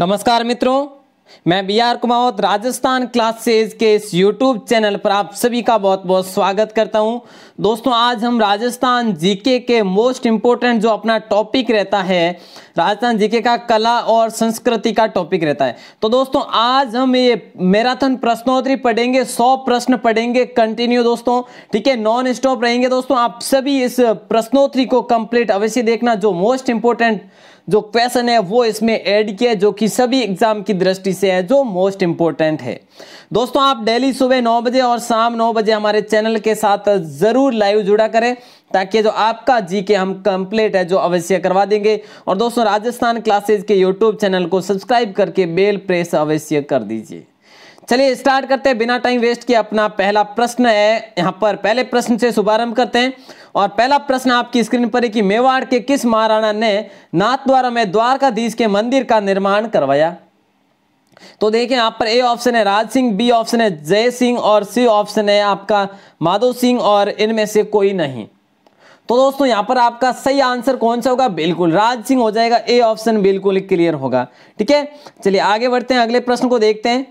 नमस्कार मित्रों मैं B R Kumawat Rajasthan classes के इस यूट्यूब चैनल पर आप सभी का बहुत बहुत स्वागत करता हूं दोस्तों आज हम राजस्थान जीके के मोस्ट इम्पोर्टेंट जो अपना टॉपिक रहता है राजस्थान जीके का कला और संस्कृति का टॉपिक रहता है तो दोस्तों आज हम ये मैराथन प्रश्नोत्तरी पढ़ेंगे सौ प्रश्न पढ़ेंगे कंटिन्यू दोस्तों ठीक है नॉन स्टॉप रहेंगे दोस्तों आप सभी इस प्रश्नोत्तरी को कंप्लीट अवश्य देखना जो मोस्ट इंपोर्टेंट जो क्वेश्चन है वो इसमें ऐड किया जो कि सभी एग्जाम की दृष्टि से है जो मोस्ट इंपॉर्टेंट है दोस्तों आप डेली सुबह नौ बजे और शाम नौ बजे हमारे चैनल के साथ जरूर लाइव जुड़ा करें ताकि जो आपका जी के हम कंप्लीट है जो अवश्य करवा देंगे और दोस्तों राजस्थान क्लासेज के यूट्यूब चैनल को सब्सक्राइब करके बेल प्रेस अवश्य कर दीजिए चलिए स्टार्ट करते हैं बिना टाइम वेस्ट किए अपना पहला प्रश्न है यहाँ पर पहले प्रश्न से शुभारंभ करते हैं और पहला प्रश्न आपकी स्क्रीन पर है कि मेवाड़ के किस महाराणा ने नाथ द्वारा में द्वारकाधीश के मंदिर का निर्माण करवाया तो देखें यहाँ पर ए ऑप्शन है राज सिंह बी ऑप्शन है जय सिंह और सी ऑप्शन है आपका माधव सिंह और इनमें से कोई नहीं तो दोस्तों यहाँ पर आपका सही आंसर कौन सा होगा बिल्कुल राज सिंह हो जाएगा ए ऑप्शन बिल्कुल क्लियर होगा ठीक है चलिए आगे बढ़ते हैं अगले प्रश्न को देखते हैं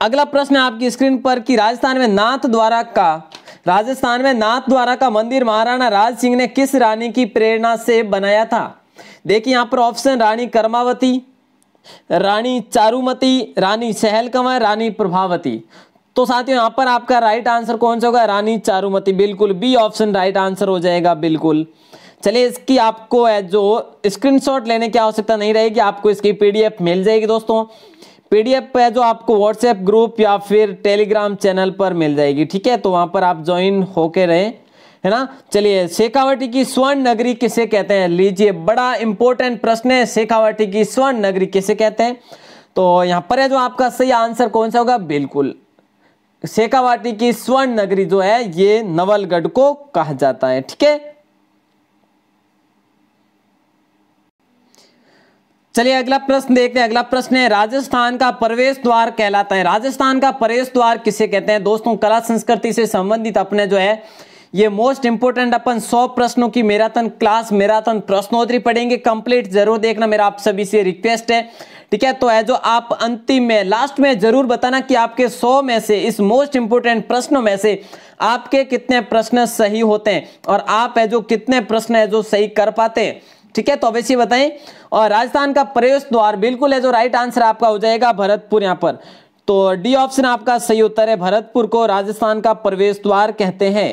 अगला प्रश्न है आपकी स्क्रीन पर कि राजस्थान में नाथ द्वारा का राजस्थान में नाथ द्वारा का मंदिर महाराणा राज सिंह ने किस रानी की प्रेरणा से बनाया था देखिए यहां पर ऑप्शन रानी कर्मावती रानी चारुमती रानी सहल कंवर रानी प्रभावती तो साथियों यहां पर आपका राइट आंसर कौन सा होगा रानी चारुमती बिल्कुल बी ऑप्शन राइट आंसर हो जाएगा बिल्कुल चलिए इसकी आपको जो स्क्रीनशॉट लेने की आवश्यकता नहीं रहेगी आपको इसकी पीडीएफ मिल जाएगी दोस्तों पीडीएफ है जो आपको व्हाट्सएप ग्रुप या फिर टेलीग्राम चैनल पर मिल जाएगी ठीक है तो वहां पर आप ज्वाइन होके रहें है ना चलिए शेखावटी की स्वर्ण नगरी किसे कहते हैं लीजिए बड़ा इंपॉर्टेंट प्रश्न है शेखावटी की स्वर्ण नगरी किसे कहते हैं तो यहां पर है जो आपका सही आंसर कौन सा होगा बिल्कुल शेखावाटी की स्वर्ण नगरी जो है ये नवलगढ़ को कहा जाता है ठीक है चलिए अगला प्रश्न देखते हैं अगला प्रश्न है राजस्थान का प्रवेश द्वार कहलाता है राजस्थान का प्रवेश द्वार किसे कहते हैं दोस्तों कला संस्कृति से संबंधित अपने जो है ये मोस्ट इंपोर्टेंट अपन सौ प्रश्नों की मैराथन क्लास मैराथन प्रश्नोत्तरी पढ़ेंगे कंप्लीट जरूर देखना मेरा आप सभी से रिक्वेस्ट है ठीक है तो है जो आप अंतिम में लास्ट में जरूर बताना कि आपके सौ में से इस मोस्ट इंपोर्टेंट प्रश्नों में से आपके कितने प्रश्न सही होते हैं और आप है जो कितने प्रश्न है जो सही कर पाते हैं ठीक है तो अवश्य बताएं और राजस्थान का प्रवेश द्वार बिल्कुल है जो राइट आंसर आपका हो जाएगा भरतपुर यहां पर तो डी ऑप्शन आपका सही उत्तर है भरतपुर को राजस्थान का प्रवेश द्वार कहते हैं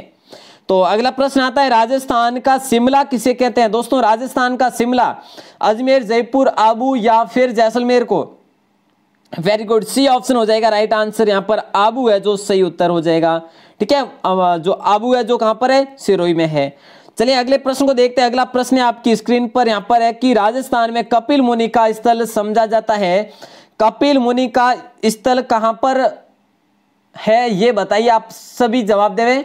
तो अगला प्रश्न आता है राजस्थान का शिमला किसे कहते हैं दोस्तों राजस्थान का शिमला अजमेर जयपुर आबू या फिर जैसलमेर को वेरी गुड सी ऑप्शन हो जाएगा राइट आंसर यहाँ पर आबू है जो सही उत्तर हो जाएगा ठीक है जो आबू है जो कहां पर है सिरोही में है चलिए अगले प्रश्न को देखते हैं अगला प्रश्न है आपकी स्क्रीन पर यहां पर है कि राजस्थान में कपिल मुनि का स्थल समझा जाता है कपिल मुनि का स्थल कहां पर है ये बताइए आप सभी जवाब देवे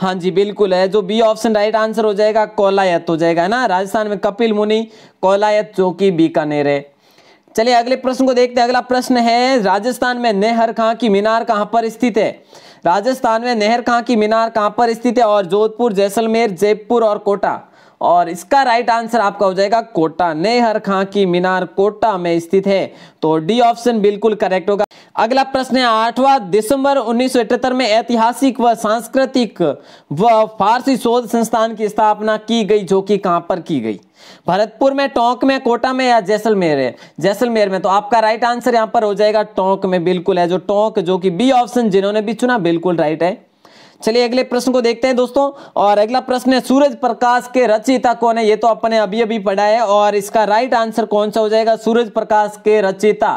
हाँ जी बिल्कुल है जो बी ऑप्शन राइट आंसर हो जाएगा कोलायत हो जाएगा ना राजस्थान में कपिल मुनि कोलायत जो कि बीकानेर है चलिए अगले प्रश्न को देखते हैं अगला प्रश्न है राजस्थान में नेहर खां की मीनार कहां पर स्थित है राजस्थान में नहर कहाँ की मीनार कहाँ पर स्थित है और जोधपुर जैसलमेर जयपुर और कोटा और इसका राइट आंसर आपका हो जाएगा कोटा नेहर खां की मीनार कोटा में स्थित है तो डी ऑप्शन बिल्कुल करेक्ट होगा अगला प्रश्न है आठवां दिसंबर उन्नीस में ऐतिहासिक व सांस्कृतिक व फारसी शोध संस्थान की स्थापना की गई जो कि कहां पर की गई भरतपुर में टोंक में कोटा में या जैसलमेर है जैसलमेर में तो आपका राइट आंसर यहां पर हो जाएगा टोंक में बिल्कुल है जो टोंक जो कि बी ऑप्शन जिन्होंने भी चुना बिल्कुल राइट है चलिए अगले प्रश्न को देखते हैं दोस्तों और अगला प्रश्न है सूरज प्रकाश के रचयिता कौन है ये तो अपने अभी अभी पढ़ा है और इसका राइट आंसर कौन सा हो जाएगा सूरज प्रकाश के रचयिता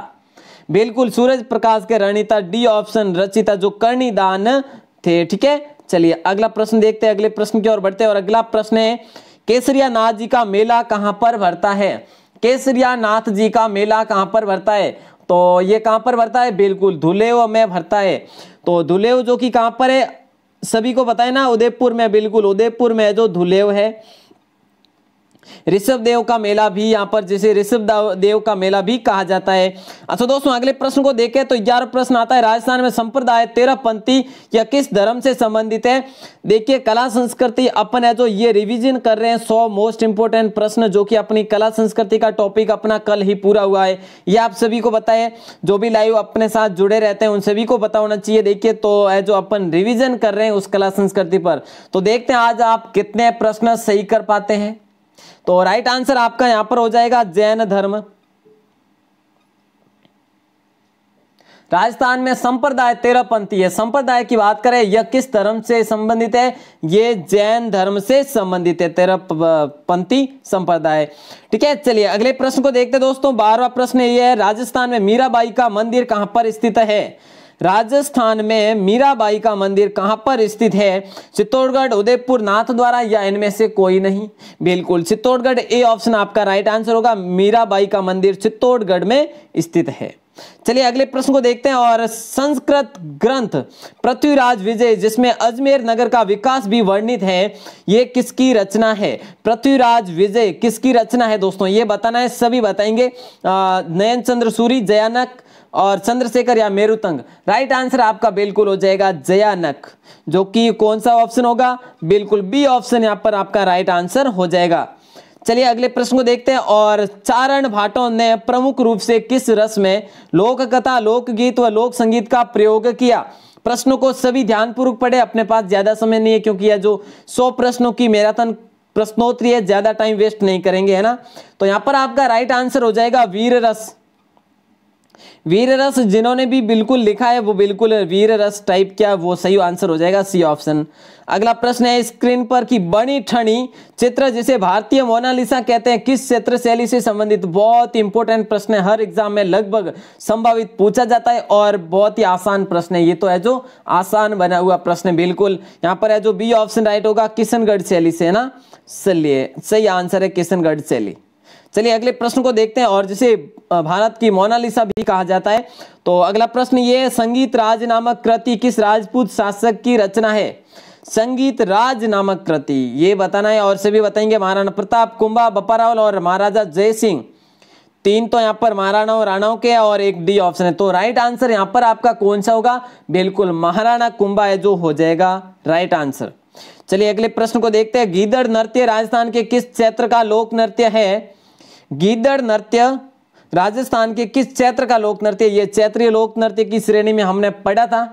बिल्कुल सूरज प्रकाश के रणिता डी ऑप्शन रचिता जो कर्णिदान थे ठीक है चलिए अगला प्रश्न देखते हैं अगले प्रश्न की ओर बढ़ते हैं और अगला प्रश्न है केसरिया नाथ जी का मेला कहाँ पर भरता है केसरिया नाथ जी का मेला कहां पर भरता है तो ये कहां पर भरता है बिल्कुल धुलेव में भरता है तो धुलेव जो कि कहां पर है सभी को पता है ना उदयपुर में बिल्कुल उदयपुर में जो धुलेव है ऋषभ देव का मेला भी यहाँ पर जिसे ऋषभ देव का मेला भी कहा जाता है अच्छा दोस्तों अगले प्रश्न को देखें तो ग्यारह प्रश्न आता है राजस्थान में संप्रदाय तेरह पंथी या किस धर्म से संबंधित है देखिए कला संस्कृति अपन है जो ये रिवीजन कर रहे हैं सौ मोस्ट इंपोर्टेंट प्रश्न जो कि अपनी कला संस्कृति का टॉपिक अपना कल ही पूरा हुआ है यह आप सभी को बताए जो भी लाइव अपने साथ जुड़े रहते हैं उन सभी को बता होना चाहिए देखिए तो है जो अपन रिविजन कर रहे हैं उस कला संस्कृति पर तो देखते हैं आज आप कितने प्रश्न सही कर पाते हैं तो राइट आंसर आपका यहां पर हो जाएगा जैन धर्म राजस्थान में संप्रदाय तेरह पंथी है संप्रदाय की बात करें यह किस धर्म से संबंधित है ये जैन धर्म से संबंधित है तेरह पंथी संप्रदाय ठीक है चलिए अगले प्रश्न को देखते हैं दोस्तों बारहवा प्रश्न ये है राजस्थान में मीराबाई का मंदिर कहां पर स्थित है राजस्थान में मीराबाई का मंदिर कहां पर स्थित है चित्तौड़गढ़ उदयपुर नाथ द्वारा या इनमें से कोई नहीं बिल्कुल चित्तौड़गढ़ ए ऑप्शन आपका राइट आंसर होगा मीराबाई का मंदिर चित्तौड़गढ़ में स्थित है चलिए अगले प्रश्न को देखते हैं और संस्कृत ग्रंथ पृथ्वीराज विजय जिसमें अजमेर नगर का विकास भी वर्णित है यह किसकी रचना है पृथ्वीराज विजय किसकी रचना है दोस्तों ये बताना है सभी बताएंगे नयन चंद्र सूरी जयानक और चंद्रशेखर या मेरुतंग राइट आंसर आपका बिल्कुल हो जाएगा जयानक जो कि कौन सा ऑप्शन होगा बिल्कुल बी ऑप्शन यहाँ पर आपका राइट आंसर हो जाएगा चलिए अगले प्रश्न को देखते हैं और चारण भाटों ने प्रमुख रूप से किस रस में लोक कथा लोकगीत व लोक संगीत का प्रयोग किया प्रश्नों को सभी ध्यानपूर्वक पढ़े अपने पास ज्यादा समय नहीं है क्योंकि यह जो सौ प्रश्नों की मैराथन प्रश्नोत्तरी है ज्यादा टाइम वेस्ट नहीं करेंगे है ना तो यहाँ पर आपका राइट आंसर हो जाएगा वीर रस वीर रस जिन्होंने भी बिल्कुल लिखा है वो बिल्कुल वीर रस टाइप क्या वो सही आंसर हो जाएगा सी ऑप्शन अगला प्रश्न है स्क्रीन पर कि बनी ठणी चित्र जिसे भारतीय मोनालिसा कहते हैं किस चित्र शैली से संबंधित बहुत इंपॉर्टेंट प्रश्न है हर एग्जाम में लगभग संभावित पूछा जाता है और बहुत ही आसान प्रश्न है ये तो है जो आसान बना हुआ प्रश्न बिल्कुल यहाँ पर है जो बी ऑप्शन राइट होगा किशनगढ़ शैली से है ना चलिए सही आंसर है किशनगढ़ शैली चलिए अगले प्रश्न को देखते हैं और जिसे भारत की मोनालिसा भी कहा जाता है तो अगला प्रश्न ये है संगीत राज नामक कृति किस राजपूत शासक की रचना है संगीत राज नामक कृति ये बताना है और से भी बताएंगे महाराणा प्रताप कुंभा बपारावल और महाराजा जय सिंह तीन तो यहाँ पर महाराणाओं राणाओं के और एक डी ऑप्शन है तो राइट आंसर यहाँ पर आपका कौन सा होगा बिल्कुल महाराणा कुंभा है जो हो जाएगा राइट आंसर चलिए अगले प्रश्न को देखते हैं गीदड़ नृत्य राजस्थान के किस क्षेत्र का लोक नृत्य है गीदड़ नृत्य राजस्थान के किस क्षेत्र का लोक नृत्य ये क्षेत्रीय लोक नृत्य की श्रेणी में हमने पढ़ा था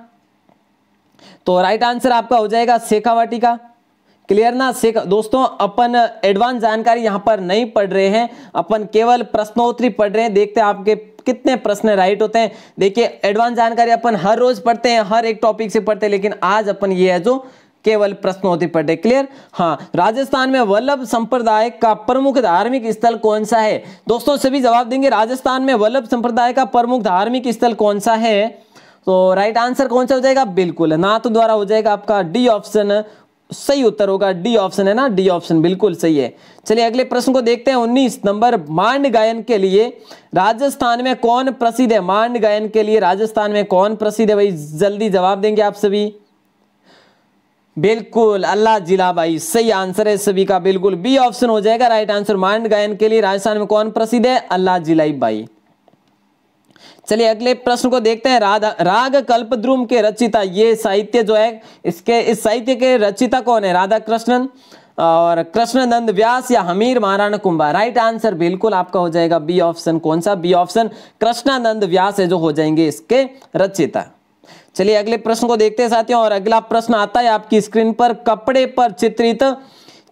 तो राइट आंसर आपका हो जाएगा शेखावाटी का क्लियर ना शेखा दोस्तों अपन एडवांस जानकारी यहां पर नहीं पढ़ रहे हैं अपन केवल प्रश्नोत्तरी पढ़ रहे हैं देखते हैं आपके कितने प्रश्न राइट होते हैं देखिए एडवांस जानकारी अपन हर रोज पढ़ते हैं हर एक टॉपिक से पढ़ते हैं लेकिन आज अपन ये है जो केवल प्रश्नोत्तरी क्लियर हाँ राजस्थान में वल्लभ संप्रदाय का प्रमुख धार्मिक स्थल कौन सा है दोस्तों सभी जवाब देंगे राजस्थान में वल्लभ संप्रदाय का प्रमुख धार्मिक स्थल कौन सा है तो राइट आंसर कौन सा हो जाएगा बिल्कुल नाथ द्वारा हो जाएगा आपका डी ऑप्शन सही उत्तर होगा डी ऑप्शन है ना डी ऑप्शन बिल्कुल सही है चलिए अगले प्रश्न को देखते हैं उन्नीस नंबर मांड गायन के लिए राजस्थान में कौन प्रसिद्ध है मांड गायन के लिए राजस्थान में कौन प्रसिद्ध है भाई जल्दी जवाब देंगे आप सभी बिल्कुल अल्लाह जिला भाई सही आंसर है सभी का बिल्कुल बी ऑप्शन हो जाएगा राइट आंसर माइंड गायन के लिए राजस्थान में कौन प्रसिद्ध है अल्लाह जिलाई भाई चलिए अगले प्रश्न को देखते हैं राग राग कल्पद्रुम के रचिता ये साहित्य जो है इसके इस साहित्य के रचिता कौन है राधा कृष्णन और कृष्णनंद व्यास या हमीर महाराणा कुंभा राइट आंसर बिल्कुल आपका हो जाएगा बी ऑप्शन कौन सा बी ऑप्शन कृष्णानंद व्यास है जो हो जाएंगे इसके रचिता चलिए अगले प्रश्न को देखते हैं साथियों और अगला प्रश्न आता है आपकी स्क्रीन पर कपड़े पर चित्रित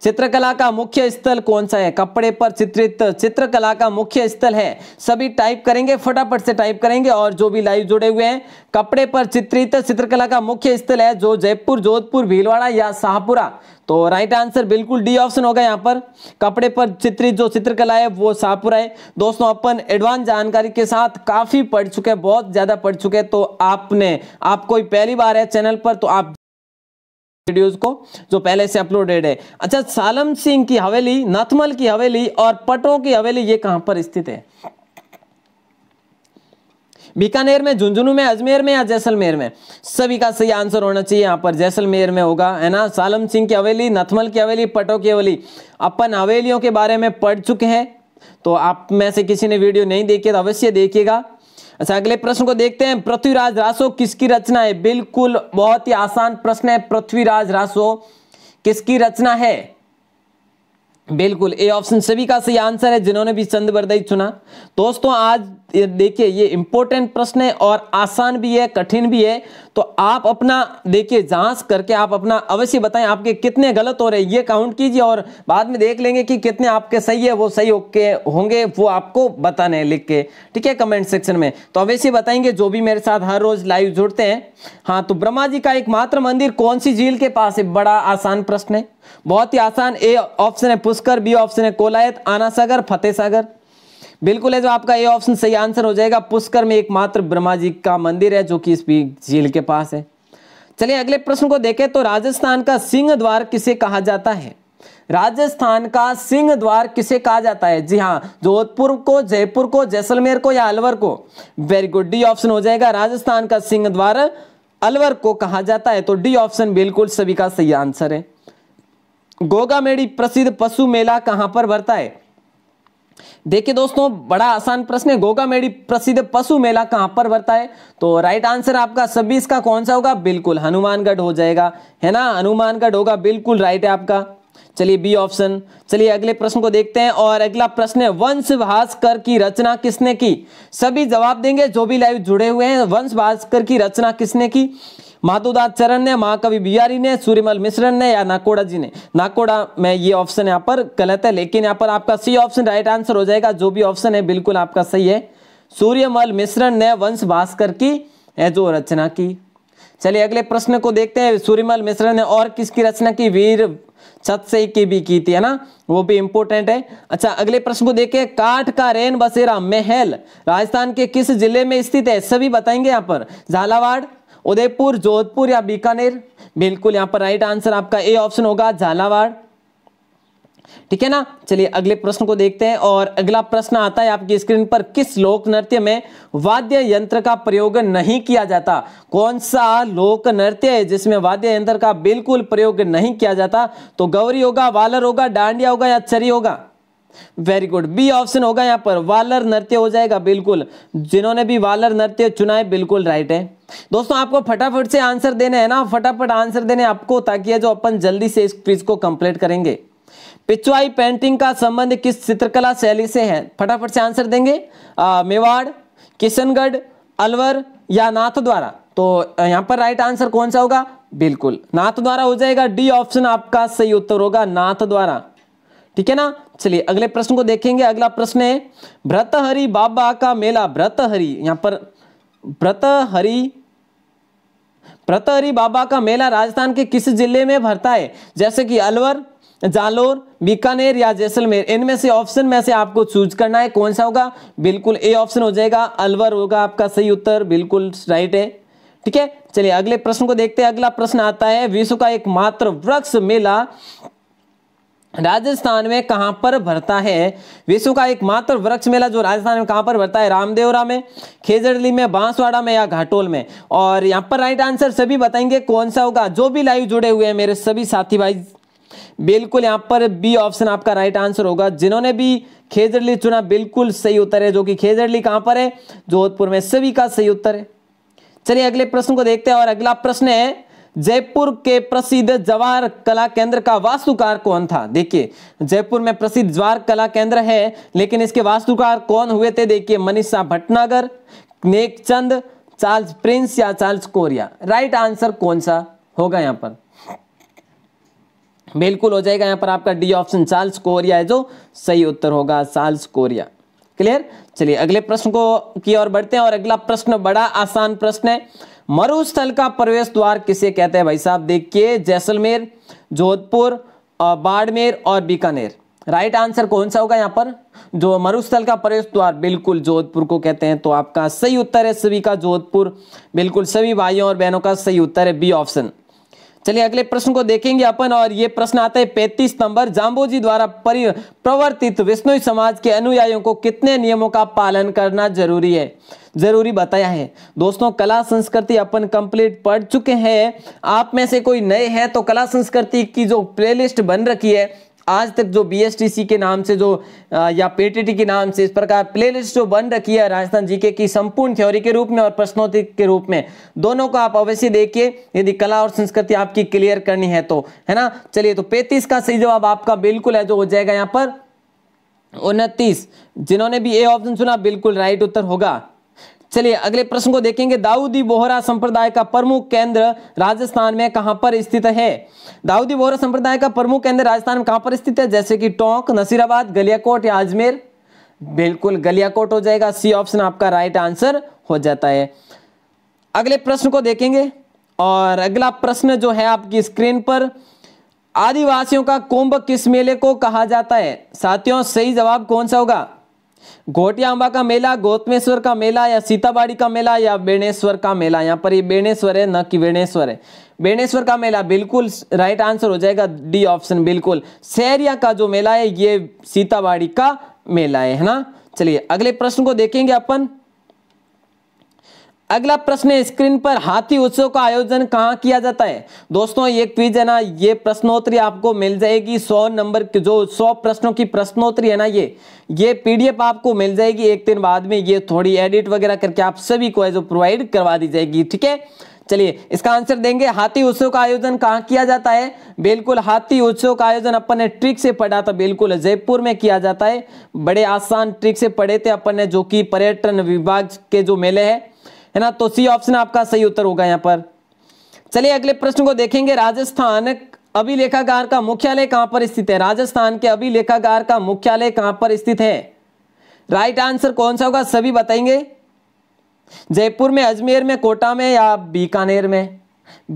चित्रकला का मुख्य स्थल कौन सा है कपड़े पर चित्रित चित्रकला का मुख्य स्थल है सभी टाइप करेंगे फटाफट से टाइप करेंगे और जो भी लाइव जुड़े हुए हैं कपड़े पर चित्रित चित्रकला का मुख्य स्थल है जो जयपुर जोधपुर भीलवाड़ा या शाहपुरा तो राइट आंसर बिल्कुल डी ऑप्शन होगा यहाँ पर कपड़े पर चित्रित जो चित्रकला है वो शाहपुरा है दोस्तों अपन एडवांस जानकारी के साथ काफी पढ़ चुके हैं बहुत ज्यादा पढ़ चुके हैं तो आपने आप कोई पहली बार है चैनल पर तो आप वीडियोस को जो पहले से अपलोडेड है अच्छा सालम सिंह की हवेली नथमल की हवेली और पटो की हवेली ये कहां पर स्थित है बीकानेर में झुंझुनू में अजमेर में या जैसलमेर में सभी का सही आंसर होना चाहिए यहाँ पर जैसलमेर में होगा है ना सालम सिंह की हवेली नथमल की हवेली पटो की हवेली अपन हवेलियों के बारे में पढ़ चुके हैं तो आप में से किसी ने वीडियो नहीं देखी तो अवश्य देखिएगा अच्छा अगले प्रश्न को देखते हैं पृथ्वीराज रासो किसकी रचना है बिल्कुल बहुत ही आसान प्रश्न है पृथ्वीराज रासो किसकी रचना है बिल्कुल ए ऑप्शन सभी का सही आंसर है जिन्होंने भी चंद चुना दोस्तों आज देखिए ये इंपॉर्टेंट प्रश्न है और आसान भी है कठिन भी है तो आप अपना देखिए जांच करके आप अपना अवश्य बताएं आपके कितने गलत हो रहे हैं ये काउंट कीजिए और बाद में देख लेंगे कि कितने आपके सही है वो सही ओके होंगे वो आपको बताने लिख के ठीक है कमेंट सेक्शन में तो अवश्य बताएंगे जो भी मेरे साथ हर रोज लाइव जुड़ते हैं हाँ तो ब्रह्मा जी का एकमात्र मंदिर कौन सी झील के पास है बड़ा आसान प्रश्न है बहुत ही आसान ए ऑप्शन है पुष्कर बी ऑप्शन है कोलायत आना सागर फतेह सागर बिल्कुल है जो आपका ये ऑप्शन सही आंसर हो जाएगा पुष्कर में एकमात्र ब्रह्मा जी का मंदिर है जो कि इस झील के पास है चलिए अगले प्रश्न को देखें तो राजस्थान का सिंह द्वार किसे कहा जाता है राजस्थान का सिंह द्वार किसे कहा जाता है जी हाँ जोधपुर को जयपुर को जैसलमेर को या अलवर को वेरी गुड डी ऑप्शन हो जाएगा राजस्थान का सिंह द्वार अलवर को कहा जाता है तो डी ऑप्शन बिल्कुल सभी का सही आंसर है गोगा मेड़ी प्रसिद्ध पशु मेला कहां पर भरता है देखिए दोस्तों बड़ा आसान प्रश्न है मेडी प्रसिद्ध पशु मेला कहां पर भरता है तो राइट आंसर आपका सभी इसका कौन सा होगा बिल्कुल हनुमानगढ़ हो जाएगा है ना हनुमानगढ़ होगा बिल्कुल राइट है आपका चलिए बी ऑप्शन चलिए अगले प्रश्न को देखते हैं और अगला प्रश्न है वंश भास्कर की रचना किसने की सभी जवाब देंगे जो भी लाइव जुड़े हुए हैं वंश भास्कर की रचना किसने की माधुदास चरण ने महाकवि बिहारी ने सूर्यमल मिश्रन ने या नाकोड़ा जी ने नाकोड़ा में ये ऑप्शन यहाँ पर गलत है लेकिन यहाँ पर आपका सी ऑप्शन राइट आंसर हो जाएगा जो भी ऑप्शन है बिल्कुल आपका सही है सूर्यमल मिश्रन ने वंश भास्कर की जो रचना की चलिए अगले प्रश्न को देखते हैं सूर्यमल मिश्रण ने और किसकी रचना की वीर छत से की भी की थी है ना वो भी इंपोर्टेंट है अच्छा अगले प्रश्न को देखें काठ का रेन बसेरा महल राजस्थान के किस जिले में स्थित है सभी बताएंगे यहाँ पर झालावाड़ उदयपुर जोधपुर या बीकानेर बिल्कुल यहाँ पर राइट आंसर आपका ए ऑप्शन होगा झालावाड़ ठीक है ना चलिए अगले प्रश्न को देखते हैं और अगला प्रश्न आता है आपकी स्क्रीन पर किस लोक नृत्य में वाद्य यंत्र का प्रयोग नहीं किया जाता कौन सा लोक नृत्य है जिसमें वाद्य यंत्र का बिल्कुल प्रयोग नहीं किया जाता तो गौरी होगा वालर होगा डांडिया होगा या चरी होगा वेरी गुड बी ऑप्शन होगा यहाँ पर वालर नृत्य हो जाएगा बिल्कुल जिन्होंने भी वालर नृत्य चुना है बिल्कुल राइट है दोस्तों आपको फटाफट से आंसर देने हैं ना फटाफट आंसर देने आपको ताकि जो अपन जल्दी से इस क्विज को कंप्लीट करेंगे पिचुआई पेंटिंग का संबंध किस चित्रकला शैली से है फटाफट से आंसर देंगे आ, मेवाड़ किशनगढ़ अलवर या नाथ द्वारा तो यहां पर राइट आंसर कौन सा होगा बिल्कुल नाथ द्वारा हो जाएगा डी ऑप्शन आपका सही उत्तर होगा नाथ द्वारा ठीक है ना चलिए अगले प्रश्न को देखेंगे अगला प्रश्न है भ्रतहरि बाबा का मेला भ्रतहरि यहां पर भ्रतहरि भ्रतहरि बाबा का मेला राजस्थान के किस जिले में भरता है जैसे कि अलवर जालोर बीकानेर या जैसलमेर इनमें से ऑप्शन में से आपको चूज करना है कौन सा होगा बिल्कुल ए ऑप्शन हो जाएगा अलवर होगा आपका सही उत्तर बिल्कुल राइट है ठीक है चलिए अगले प्रश्न को देखते हैं अगला प्रश्न आता है विश्व का एकमात्र वृक्ष मेला राजस्थान में कहां पर भरता है विश्व का एकमात्र वृक्ष मेला जो राजस्थान में कहां पर भरता है रामदेवरा में खेजड़ली में बांसवाड़ा में या घाटोल में और यहां पर राइट आंसर सभी बताएंगे कौन सा होगा जो भी लाइव जुड़े हुए हैं मेरे सभी साथी भाई बिल्कुल यहां पर बी ऑप्शन आपका राइट आंसर होगा जिन्होंने भी खेजड़ली चुना बिल्कुल सही उत्तर है जो कि खेजड़ली कहां पर है जोधपुर में सभी का सही उत्तर है चलिए अगले प्रश्न को देखते हैं और अगला प्रश्न है जयपुर के प्रसिद्ध जवाहर कला केंद्र का वास्तुकार कौन था देखिए जयपुर में प्रसिद्ध जवाहर कला केंद्र है लेकिन इसके वास्तुकार कौन हुए थे देखिए मनीषा भटनागर नेक चंद चार्ल्स प्रिंस या चार्ल्स कोरिया राइट आंसर कौन सा होगा यहां पर बिल्कुल हो जाएगा यहां पर आपका डी ऑप्शन चार्ल्स कोरिया है जो सही उत्तर होगा चार्ल्स कोरिया क्लियर चलिए अगले प्रश्न को की ओर बढ़ते हैं और अगला प्रश्न बड़ा आसान प्रश्न है मरुस्थल का प्रवेश द्वार किसे कहते हैं भाई साहब देखिए जैसलमेर जोधपुर बाड़मेर और बीकानेर राइट आंसर कौन सा होगा यहाँ पर जो मरुस्थल का प्रवेश द्वार बिल्कुल जोधपुर को कहते हैं तो आपका सही उत्तर है सभी का जोधपुर बिल्कुल सभी भाइयों और बहनों का सही उत्तर है बी ऑप्शन चलिए अगले प्रश्न को देखेंगे अपन और ये प्रश्न आता है पैंतीस नंबर जाम्बोजी द्वारा प्रवर्तित विष्णु समाज के अनुयायियों को कितने नियमों का पालन करना जरूरी है जरूरी बताया है दोस्तों कला संस्कृति अपन कंप्लीट पढ़ चुके हैं आप में से कोई नए हैं तो कला संस्कृति की जो प्लेलिस्ट बन रखी है आज तक जो बीएसटीसी के नाम से जो आ, या पीटीटी के नाम से इस प्रकार प्लेलिस्ट जो बन रखी है राजस्थान जीके की संपूर्ण थ्योरी के रूप में और प्रश्नोत्तर के रूप में दोनों को आप अवश्य देखिए यदि कला और संस्कृति आपकी क्लियर करनी है तो है ना चलिए तो पैंतीस का सही जवाब आपका बिल्कुल है जो हो जाएगा यहाँ पर उनतीस जिन्होंने भी ए ऑप्शन सुना बिल्कुल राइट उत्तर होगा चलिए अगले प्रश्न को देखेंगे दाऊदी बोहरा संप्रदाय का प्रमुख केंद्र राजस्थान में कहां पर स्थित है दाऊदी बोहरा संप्रदाय का प्रमुख केंद्र राजस्थान में कहां पर स्थित है जैसे कि टोंक नसीराबाद गलियाकोट या अजमेर बिल्कुल गलियाकोट हो जाएगा सी ऑप्शन आपका राइट आंसर हो जाता है अगले प्रश्न को देखेंगे और अगला प्रश्न जो है आपकी स्क्रीन पर आदिवासियों का कुंभ किस मेले को कहा जाता है साथियों सही जवाब कौन सा होगा घोटियांबा का मेला गौतमेश्वर का मेला या सीताबाड़ी का मेला या बेणेश्वर का मेला यहाँ पर ये बेणेश्वर है न कि बेणेश्वर है बेणेश्वर का मेला बिल्कुल राइट आंसर हो जाएगा डी ऑप्शन बिल्कुल शहरिया का जो मेला है ये सीताबाड़ी का मेला है ना चलिए अगले प्रश्न को देखेंगे अपन अगला प्रश्न है स्क्रीन पर हाथी उत्सव का आयोजन कहाँ किया जाता है दोस्तों ये क्विज है ना ये प्रश्नोत्तरी आपको मिल जाएगी सौ नंबर जो सौ प्रश्नों की प्रश्नोत्तरी है ना ये ये पीडीएफ आपको मिल जाएगी एक दिन बाद में ये थोड़ी एडिट वगैरह करके आप सभी को जो प्रोवाइड करवा दी जाएगी ठीक है चलिए इसका आंसर देंगे हाथी उत्सव का आयोजन कहाँ किया जाता है बिल्कुल हाथी उत्सव का आयोजन अपन ने ट्रिक से पढ़ा था बिल्कुल जयपुर में किया जाता है बड़े आसान ट्रिक से पढ़े थे अपन ने जो कि पर्यटन विभाग के जो मेले हैं है ना तो सी ऑप्शन आपका सही उत्तर होगा यहाँ पर चलिए अगले प्रश्न को देखेंगे राजस्थान अभिलेखागार का मुख्यालय कहां पर स्थित है राजस्थान के अभिलेखागार का मुख्यालय कहां पर स्थित है राइट आंसर कौन सा होगा सभी बताएंगे जयपुर में अजमेर में कोटा में या बीकानेर में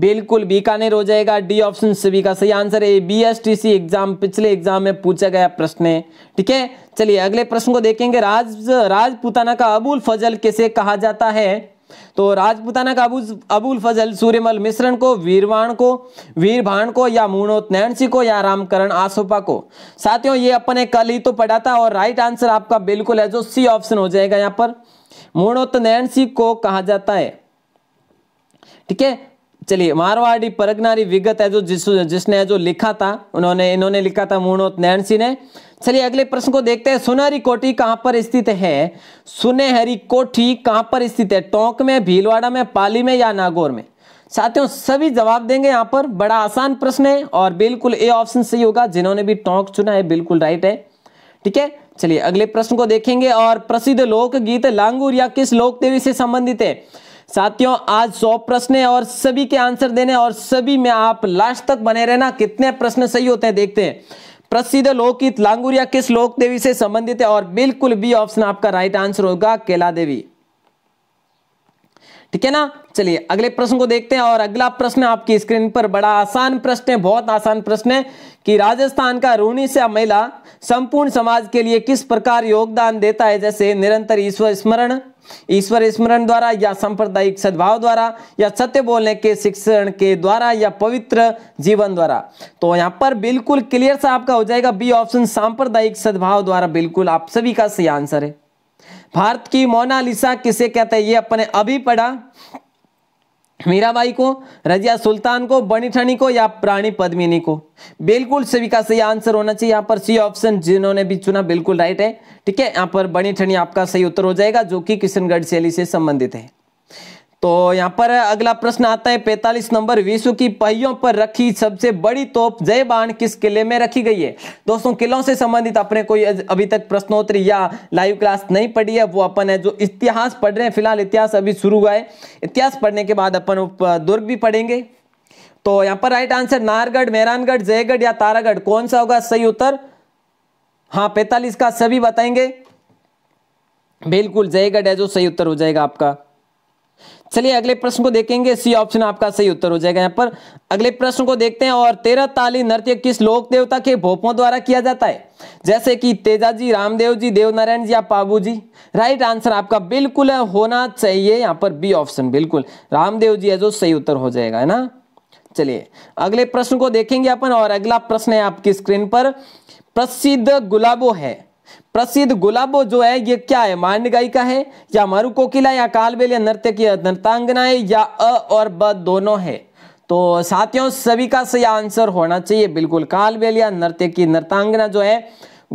बिल्कुल बीकानेर हो जाएगा डी ऑप्शन सभी का सही आंसर है B S T C exam पिछले एग्जाम में पूछा गया प्रश्न है ठीक है चलिए अगले प्रश्न को देखेंगे राज राजपुताना का अबुल फजल किसे कहा जाता है तो राजपुताना का अबुल फजल सूर्यमल मिश्रण को वीरवाण को वीरभाण को या मूणोत नैनसी को या रामकरण आसोपा को साथियों ये अपने कल ही तो पढ़ा था और राइट आंसर आपका बिल्कुल है जो सी ऑप्शन हो जाएगा यहाँ पर मूणोत नैनसी को कहा जाता है ठीक है चलिए मारवाड़ी परगनारी विगत है जो जिस जिसने जो लिखा था उन्होंने इन्होंने लिखा था मूर्णोत नैन सिंह ने चलिए अगले प्रश्न को देखते हैं सुनहरी कोठी कहां पर स्थित है सुनहरी कोठी कहां पर स्थित है टोंक में भीलवाड़ा में पाली में या नागौर में साथियों सभी जवाब देंगे यहाँ पर बड़ा आसान प्रश्न है और बिल्कुल ए ऑप्शन सही होगा जिन्होंने भी टोंक चुना है बिल्कुल राइट है ठीक है चलिए अगले प्रश्न को देखेंगे और प्रसिद्ध लोकगीत या किस लोक देवी से संबंधित है साथियों आज सौ प्रश्न है और सभी के आंसर देने और सभी में आप लास्ट तक बने रहना कितने प्रश्न सही होते हैं देखते हैं प्रसिद्ध लोकगीत लांगुरिया किस लोक देवी से संबंधित है और बिल्कुल बी ऑप्शन आपका राइट आंसर होगा केला देवी ठीक है ना चलिए अगले प्रश्न को देखते हैं और अगला प्रश्न आपकी स्क्रीन पर बड़ा आसान प्रश्न है बहुत आसान प्रश्न है कि राजस्थान का रूणी से महिला संपूर्ण समाज के लिए किस प्रकार योगदान देता है जैसे निरंतर ईश्वर स्मरण ईश्वर स्मरण द्वारा या सांप्रदायिक सद्भाव द्वारा या सत्य बोलने के शिक्षण के द्वारा या पवित्र जीवन द्वारा तो यहाँ पर बिल्कुल क्लियर सा आपका हो जाएगा बी ऑप्शन सांप्रदायिक सद्भाव द्वारा बिल्कुल आप सभी का सही आंसर है भारत की मोनालिसा किसे कहते हैं ये अपने अभी पढ़ा मीराबाई को रजिया सुल्तान को बनी ठनी को या प्राणी पद्मिनी को बिल्कुल सभी का सही आंसर होना चाहिए यहाँ पर सी ऑप्शन जिन्होंने भी चुना बिल्कुल राइट है ठीक है यहाँ पर बनी ठनी आपका सही उत्तर हो जाएगा जो कि किशनगढ़ शैली से संबंधित है तो यहाँ पर अगला प्रश्न आता है 45 नंबर विश्व की पहियों पर रखी सबसे बड़ी तोप जय बाण किस किले में रखी गई है दोस्तों किलों से संबंधित अपने कोई अभी तक प्रश्नोत्तर या लाइव क्लास नहीं पढ़ी है वो अपन है जो इतिहास पढ़ रहे हैं फिलहाल इतिहास अभी शुरू हुआ है इतिहास पढ़ने के बाद अपन दुर्ग भी पढ़ेंगे तो यहाँ पर राइट आंसर नारगढ़ मेहरानगढ़ जयगढ़ या तारागढ़ कौन सा होगा सही उत्तर हाँ पैतालीस का सभी बताएंगे बिल्कुल जयगढ़ है जो सही उत्तर हो जाएगा आपका चलिए अगले प्रश्न को देखेंगे सी ऑप्शन आपका सही उत्तर हो जाएगा यहाँ पर अगले प्रश्न को देखते हैं और तेरह ताली नृत्य किस लोक देवता के भोपो द्वारा किया जाता है जैसे कि तेजाजी रामदेव जी देवनारायण जी या पाबू जी राइट आंसर आपका बिल्कुल होना चाहिए यहाँ पर बी ऑप्शन बिल्कुल रामदेव जी है जो सही उत्तर हो जाएगा है ना चलिए अगले प्रश्न को देखेंगे अपन और अगला प्रश्न है आपकी स्क्रीन पर प्रसिद्ध गुलाबो है प्रसिद्ध गुलाबो जो है ये क्या है मान्य गायिका है या मरु कोकिला या कालबेल या नृत्य की नृतांगना है या अ और ब दोनों है तो साथियों सभी का सही आंसर होना चाहिए बिल्कुल कालबेल या नृत्य की नृतांगना जो है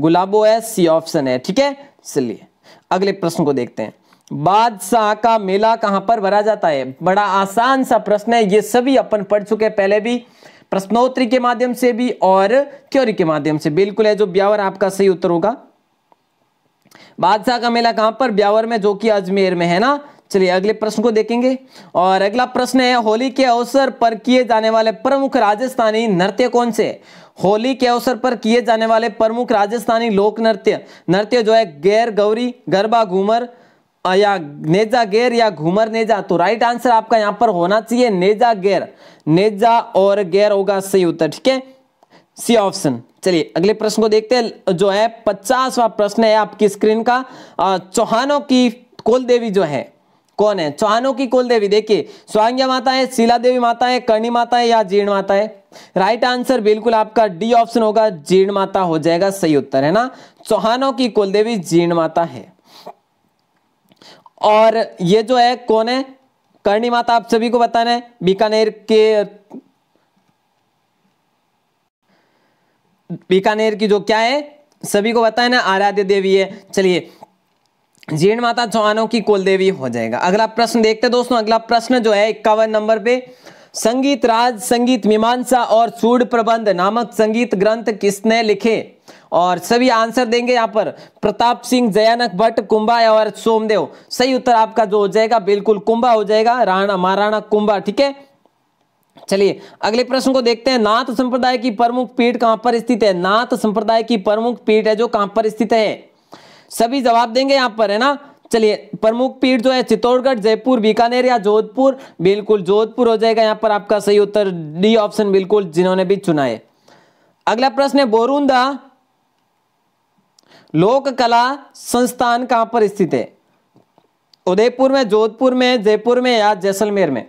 गुलाबो है सी ऑप्शन है ठीक है चलिए अगले प्रश्न को देखते हैं बादशाह का मेला कहां पर भरा जाता है बड़ा आसान सा प्रश्न है ये सभी अपन पढ़ चुके पहले भी प्रश्नोत्तरी के माध्यम से भी और क्योरी के माध्यम से बिल्कुल है जो ब्यावर आपका सही उत्तर होगा बादशाह का मेला कहां पर ब्यावर में जो कि अजमेर में है ना चलिए अगले प्रश्न को देखेंगे और अगला प्रश्न है होली के अवसर पर किए जाने वाले प्रमुख राजस्थानी नृत्य कौन से होली के अवसर पर किए जाने वाले प्रमुख राजस्थानी लोक नृत्य नृत्य जो है गैर गौरी गरबा घूमर या नेजा गैर या घूमर नेजा तो राइट आंसर आपका यहां पर होना चाहिए नेजा गैर नेजा और गैर होगा सही उत्तर ठीक है सी ऑप्शन चलिए अगले प्रश्न को देखते हैं जो है पचासवा प्रश्न है आपकी स्क्रीन का चौहानों की कुल देवी जो है कौन है चौहानों की कुल देवी देखिए स्वांग्या माता है शीला देवी माता है कर्णी माता है या जीर्ण माता है राइट आंसर बिल्कुल आपका डी ऑप्शन होगा जीर्ण माता हो जाएगा सही उत्तर है ना चौहानों की कुल देवी जीर्ण माता है और ये जो है कौन है कर्णी माता आप सभी को बताना है बीकानेर के बीकानेर की जो क्या है सभी को बताए ना आराध्य देवी है चलिए जीर्ण माता चौहानों की कुल देवी हो जाएगा अगला प्रश्न देखते हैं दोस्तों अगला प्रश्न जो है इक्यावन नंबर पे संगीत राज संगीत मीमांसा और सूड प्रबंध नामक संगीत ग्रंथ किसने लिखे और सभी आंसर देंगे यहाँ पर प्रताप सिंह जयानक भट्ट कुंभा और सोमदेव सही उत्तर आपका जो हो जाएगा बिल्कुल कुंभा हो जाएगा राणा महाराणा कुंभा ठीक है चलिए अगले प्रश्न को देखते हैं नाथ संप्रदाय की प्रमुख पीठ कहां पर स्थित है नाथ संप्रदाय की प्रमुख पीठ है जो कहां पर स्थित है सभी जवाब देंगे यहां पर है ना चलिए प्रमुख पीठ जो है चित्तौड़गढ़ जयपुर बीकानेर या जोधपुर बिल्कुल जोधपुर हो जाएगा यहां पर आपका सही उत्तर डी ऑप्शन बिल्कुल जिन्होंने भी चुना है अगला प्रश्न है बोरुंदा लोक कला संस्थान कहां पर स्थित है उदयपुर में जोधपुर में जयपुर में या जैसलमेर में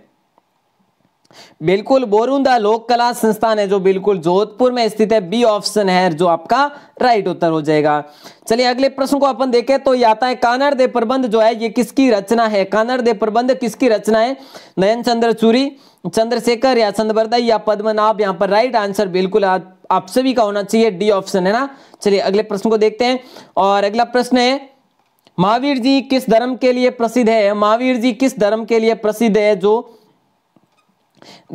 बिल्कुल बोरुंदा लोक कला संस्थान है जो बिल्कुल जोधपुर में स्थित है बी ऑप्शन है जो आपका राइट उत्तर हो जाएगा चलिए अगले प्रश्न को अपन देखें तो यह आता है कानर दे प्रबंध जो है ये किसकी रचना है कानर दे प्रबंध किसकी रचना है नयन चंद्र चूरी चंद्रशेखर या चंद्रवरदाई या पद्मनाभ यहाँ पर राइट आंसर बिल्कुल आप सभी का होना चाहिए डी ऑप्शन है ना चलिए अगले प्रश्न को देखते हैं और अगला प्रश्न है महावीर जी किस धर्म के लिए प्रसिद्ध है महावीर जी किस धर्म के लिए प्रसिद्ध है जो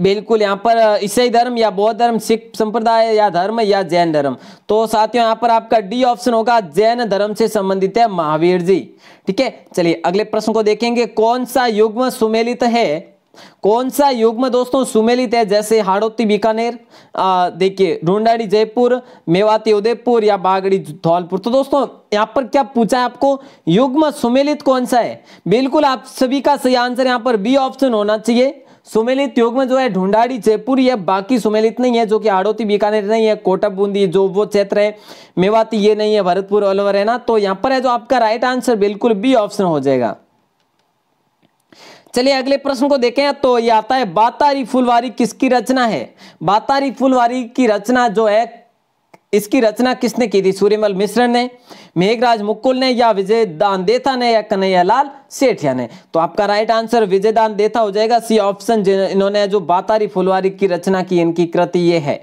बिल्कुल यहाँ पर ईसाई धर्म या बौद्ध धर्म सिख संप्रदाय या धर्म या जैन धर्म तो साथियों यहाँ पर आपका डी ऑप्शन होगा जैन धर्म से संबंधित है महावीर जी ठीक है चलिए अगले प्रश्न को देखेंगे कौन सा युग्म सुमेलित है कौन सा युग्म दोस्तों सुमेलित है जैसे हाड़ोती बीकानेर देखिए ढूंढाड़ी जयपुर मेवाती उदयपुर या बागड़ी धौलपुर तो दोस्तों यहाँ पर क्या पूछा है आपको युग्म सुमेलित कौन सा है बिल्कुल आप सभी का सही आंसर यहाँ पर बी ऑप्शन होना चाहिए सुमेलित योग में जो है ढूंढाड़ी जयपुर ये बाकी सुमेलित नहीं है जो कि आड़ोती बीकानेर नहीं है कोटा बूंदी जो वो क्षेत्र है मेवाती ये नहीं है भरतपुर ओवर है ना तो यहाँ पर है जो आपका राइट आंसर बिल्कुल बी ऑप्शन हो जाएगा चलिए अगले प्रश्न को देखें तो ये आता है बातारी फुलवारी किसकी रचना है बातारी फुलवारी की रचना जो है इसकी रचना किसने की थी सूर्यमल मिश्र ने मेघराज मुकुल ने या विजय दान देता ने या कन्हैयालाल सेठिया ने तो आपका राइट आंसर विजय दान देता हो जाएगा सी ऑप्शन इन्होंने जो बातारी फुलवारी की रचना की इनकी कृति ये है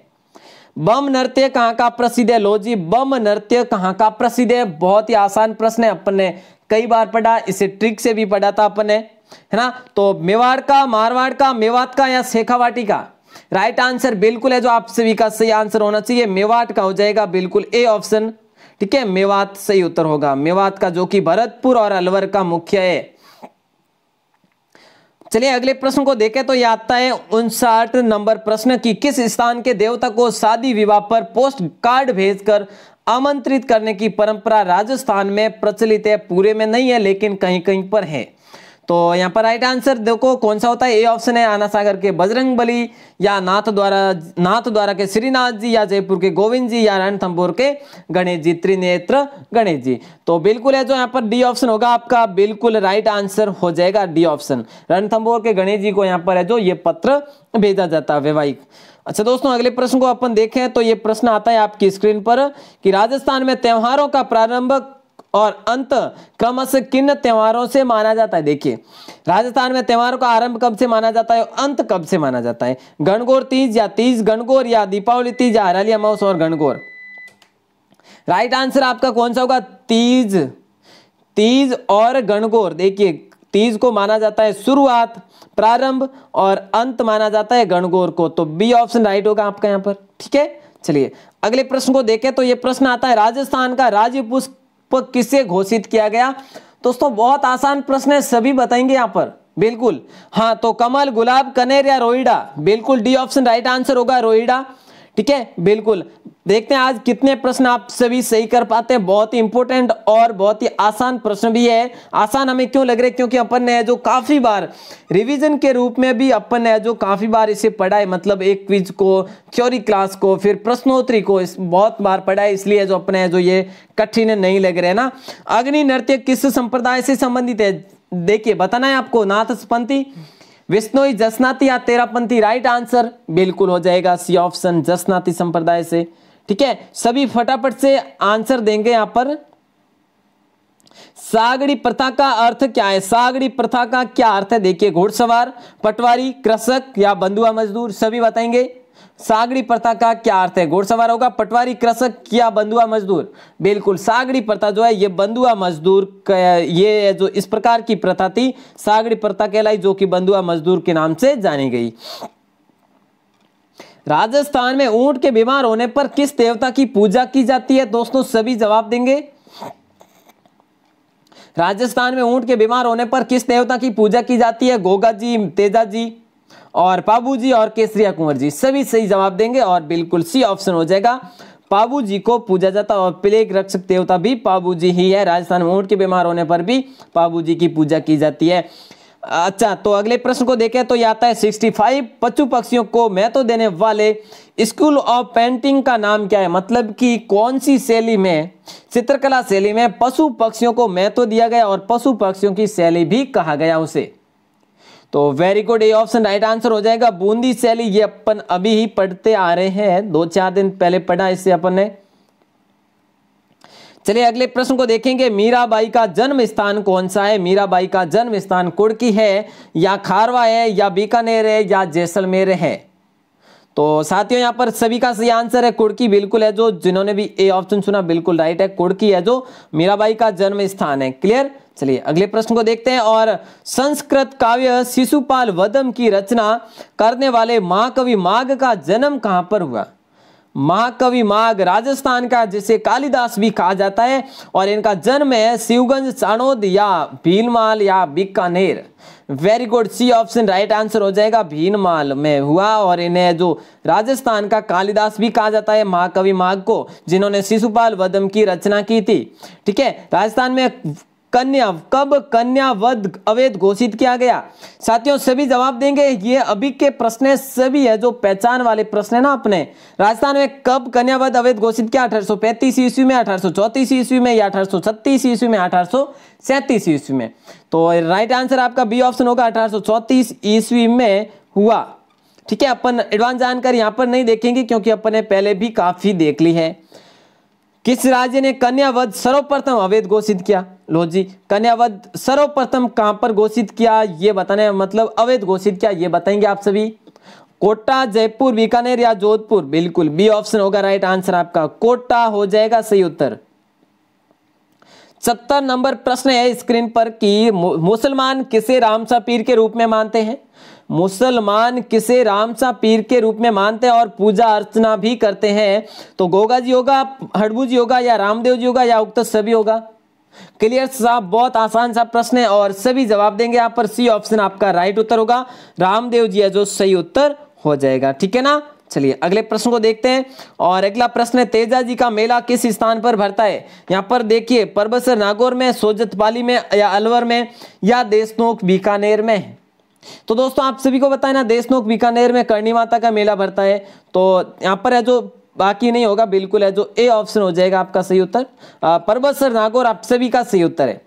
बम नृत्य कहाँ का प्रसिद्ध है लो जी बम नृत्य कहाँ का प्रसिद्ध है बहुत ही आसान प्रश्न है अपन ने कई बार पढ़ा इसे ट्रिक से भी पढ़ा था अपन ने है ना तो मेवाड़ का मारवाड़ का मेवात का या शेखावाटी का राइट आंसर बिल्कुल है जो आप सभी का सही आंसर होना चाहिए मेवात का हो जाएगा बिल्कुल ए ऑप्शन ठीक है मेवात सही उत्तर होगा मेवात का जो कि भरतपुर और अलवर का मुख्य है चलिए अगले प्रश्न को देखें तो यह आता है उनसाठ नंबर प्रश्न की किस स्थान के देवता को शादी विवाह पर पोस्ट कार्ड भेजकर आमंत्रित करने की परंपरा राजस्थान में प्रचलित है पूरे में नहीं है लेकिन कहीं कहीं पर है तो यहाँ पर राइट आंसर देखो कौन सा होता है ए ऑप्शन है आना सागर के बजरंग बली या नाथ द्वारा नाथ द्वारा के श्रीनाथ जी या जयपुर के गोविंद जी या रणथम्बोर के गणेश जी त्रिनेत्र गणेश जी तो बिल्कुल है जो यहाँ पर डी ऑप्शन होगा आपका बिल्कुल राइट आंसर हो जाएगा डी ऑप्शन रणथम्बोर के गणेश जी को यहाँ पर है जो ये पत्र भेजा जाता है वैवाहिक अच्छा दोस्तों अगले प्रश्न को अपन देखें तो ये प्रश्न आता है आपकी स्क्रीन पर कि राजस्थान में त्योहारों का प्रारंभ और अंत कम से किन त्योहारों से माना जाता है देखिए राजस्थान में त्योहारों का आरंभ कब से माना जाता है अंत कब से माना जाता है गणगौर तीज या तीज गणगौर या दीपावली तीज या हराली अमाउस और गणगौर राइट आंसर आपका कौन सा होगा तीज तीज और गणगौर देखिए तीज को माना जाता है शुरुआत प्रारंभ और अंत माना जाता है गणगौर को तो बी ऑप्शन राइट होगा आपका यहां पर ठीक है चलिए अगले प्रश्न को देखें तो यह प्रश्न आता है राजस्थान का राज्य पुष्प किसे घोषित किया गया दोस्तों बहुत आसान प्रश्न है सभी बताएंगे यहां पर बिल्कुल हाँ तो कमल गुलाब कनेर या रोहिडा बिल्कुल डी ऑप्शन राइट आंसर होगा रोहिडा ठीक है बिल्कुल देखते हैं आज कितने प्रश्न आप सभी सही कर पाते हैं बहुत ही इंपॉर्टेंट और बहुत ही आसान प्रश्न भी है आसान हमें क्यों लग रहे हैं क्योंकि अपन ने जो काफ़ी बार रिवीजन के रूप में भी अपन ने जो काफ़ी बार इसे पढ़ा है मतलब एक क्विज को थ्योरी क्लास को फिर प्रश्नोत्तरी को इस बहुत बार पढ़ा है इसलिए जो अपने जो ये कठिन नहीं लग रहे ना अग्नि नृत्य किस संप्रदाय से संबंधित है देखिए बताना है आपको नाथ पंथी विष्णोई जसनाती या तेरापंथी राइट आंसर बिल्कुल हो जाएगा सी ऑप्शन जसनाती संप्रदाय से ठीक है सभी फटाफट से आंसर देंगे यहां पर सागरी प्रथा का अर्थ क्या है सागरी प्रथा का क्या अर्थ है देखिए घोड़सवार पटवारी कृषक या बंधुआ मजदूर सभी बताएंगे सागरी प्रथा का क्या अर्थ है घोड़सवार होगा पटवारी कृषक या बंधुआ मजदूर बिल्कुल सागरी प्रथा जो है ये बंधुआ मजदूर ये जो इस प्रकार की प्रथा थी सागरी प्रथा कहलाई जो कि बंधुआ मजदूर के नाम से जानी गई राजस्थान में ऊंट के बीमार होने पर किस देवता की पूजा की जाती है दोस्तों सभी जवाब देंगे राजस्थान में ऊंट के बीमार होने पर किस देवता की पूजा की जाती है गोगा जी तेजा जी और पाबू जी और केसरिया कुंवर जी सभी सही जवाब देंगे और बिल्कुल सी ऑप्शन हो जाएगा पाबू जी को पूजा जाता और प्लेग रक्षक देवता भी पाबू जी ही है राजस्थान में ऊँट के बीमार होने पर भी पाबू जी की पूजा की जाती है अच्छा तो अगले प्रश्न को देखें तो आता है 65 पशु पक्षियों को महत्व देने वाले स्कूल ऑफ पेंटिंग का नाम क्या है मतलब कि कौन सी शैली में चित्रकला शैली में पशु पक्षियों को महत्व दिया गया और पशु पक्षियों की शैली भी कहा गया उसे तो very good A option right answer हो जाएगा बूंदी शैली ये अपन अभी ही पढ़ते आ रहे हैं दो चार दिन पहले पढ़ा इससे अपन ने चलिए अगले प्रश्न को देखेंगे मीराबाई का जन्म स्थान कौन सा है मीराबाई का जन्म स्थान कुड़की है या खारवा है या बीकानेर है या जैसलमेर है तो साथियों यहाँ पर सभी का सही आंसर है कुड़की बिल्कुल है जो जिन्होंने भी ए ऑप्शन सुना बिल्कुल राइट है कुड़की है जो मीराबाई का जन्म स्थान है क्लियर चलिए अगले प्रश्न को देखते हैं और संस्कृत काव्य शिशुपाल वदम की रचना करने वाले महाकवि माघ का जन्म कहां पर हुआ महाकवि माघ राजस्थान का जिसे कालिदास भी कहा जाता है और इनका जन्म है शिवगंज चाणोद या भीलमाल या Bikaner very good C option right answer हो जाएगा भीनमाल में हुआ और इन्हें जो राजस्थान का कालिदास भी कहा जाता है महाकवि माघ को जिन्होंने शिशुपाल वदम की रचना की थी ठीक है राजस्थान में कन्या कब कन्यावध अवैध घोषित किया गया साथियों सभी जवाब देंगे ये अभी के प्रश्न सभी है जो पहचान वाले प्रश्न है ना अपने राजस्थान में कब वध अवैध घोषित किया अठारह ईस्वी में अठारह ईस्वी में या अठारह छत्तीस ईस्वी में अठारह ईस्वी में तो राइट आंसर आपका बी ऑप्शन होगा अठारह चौतीस ईस्वी में हुआ ठीक है अपन एडवांस जानकारी यहां पर नहीं देखेंगे क्योंकि अपन ने पहले भी काफी देख ली है किस राज्य ने कन्यावध सर्वप्रथम अवैध घोषित किया लो जी कन्यावध सर्वप्रथम कहां पर घोषित किया ये बताने मतलब अवैध घोषित किया ये बताएंगे आप सभी कोटा जयपुर बीकानेर या जोधपुर बिल्कुल बी ऑप्शन होगा राइट आंसर आपका कोटा हो जाएगा सही उत्तर सत्तर नंबर प्रश्न है स्क्रीन पर कि मुसलमान किसे रामसा पीर के रूप में मानते हैं मुसलमान किसे रामसा पीर के रूप में मानते हैं और पूजा अर्चना भी करते हैं तो गोगा जी होगा हड़बू जी होगा या रामदेव जी होगा या उक्त सभी होगा क्लियर साहब बहुत आसान सा प्रश्न है और सभी जवाब देंगे आप पर सी ऑप्शन आपका राइट उत्तर होगा रामदेव जी है जो सही उत्तर हो जाएगा ठीक है ना चलिए अगले प्रश्न को देखते हैं और अगला प्रश्न है तेजा जी का मेला किस स्थान पर भरता है यहां पर देखिए परबसर नागौर में सोजतपाली में या अलवर में या देशनोक बीकानेर में तो दोस्तों आप सभी को बताए ना देशनोक बीकानेर में करणी माता का मेला भरता है तो यहाँ पर है जो बाकी नहीं होगा बिल्कुल है जो ए ऑप्शन हो जाएगा आपका सही उत्तर पर्वत सर नागौर आप सभी का सही उत्तर है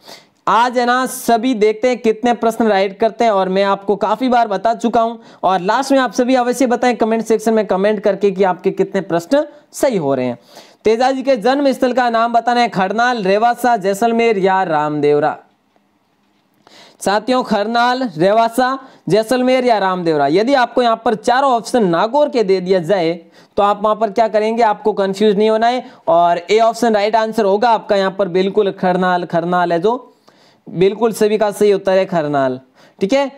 आज है ना सभी देखते हैं कितने प्रश्न राइट करते हैं और मैं आपको काफी बार बता चुका हूं और लास्ट में आप सभी अवश्य बताएं कमेंट सेक्शन में कमेंट करके कि आपके कितने प्रश्न सही हो रहे हैं तेजाजी के जन्म स्थल का नाम बताना है खड़नाल रेवासा जैसलमेर या रामदेवरा साथियों खरनाल रेवासा जैसलमेर या रामदेवरा यदि आपको यहाँ पर चारों ऑप्शन नागौर के दे दिया जाए तो आप वहाँ पर क्या करेंगे आपको कंफ्यूज नहीं होना है और ए ऑप्शन राइट आंसर होगा आपका यहाँ पर बिल्कुल खरनाल खरनाल है जो बिल्कुल सभी का सही उत्तर है खरनाल ठीक है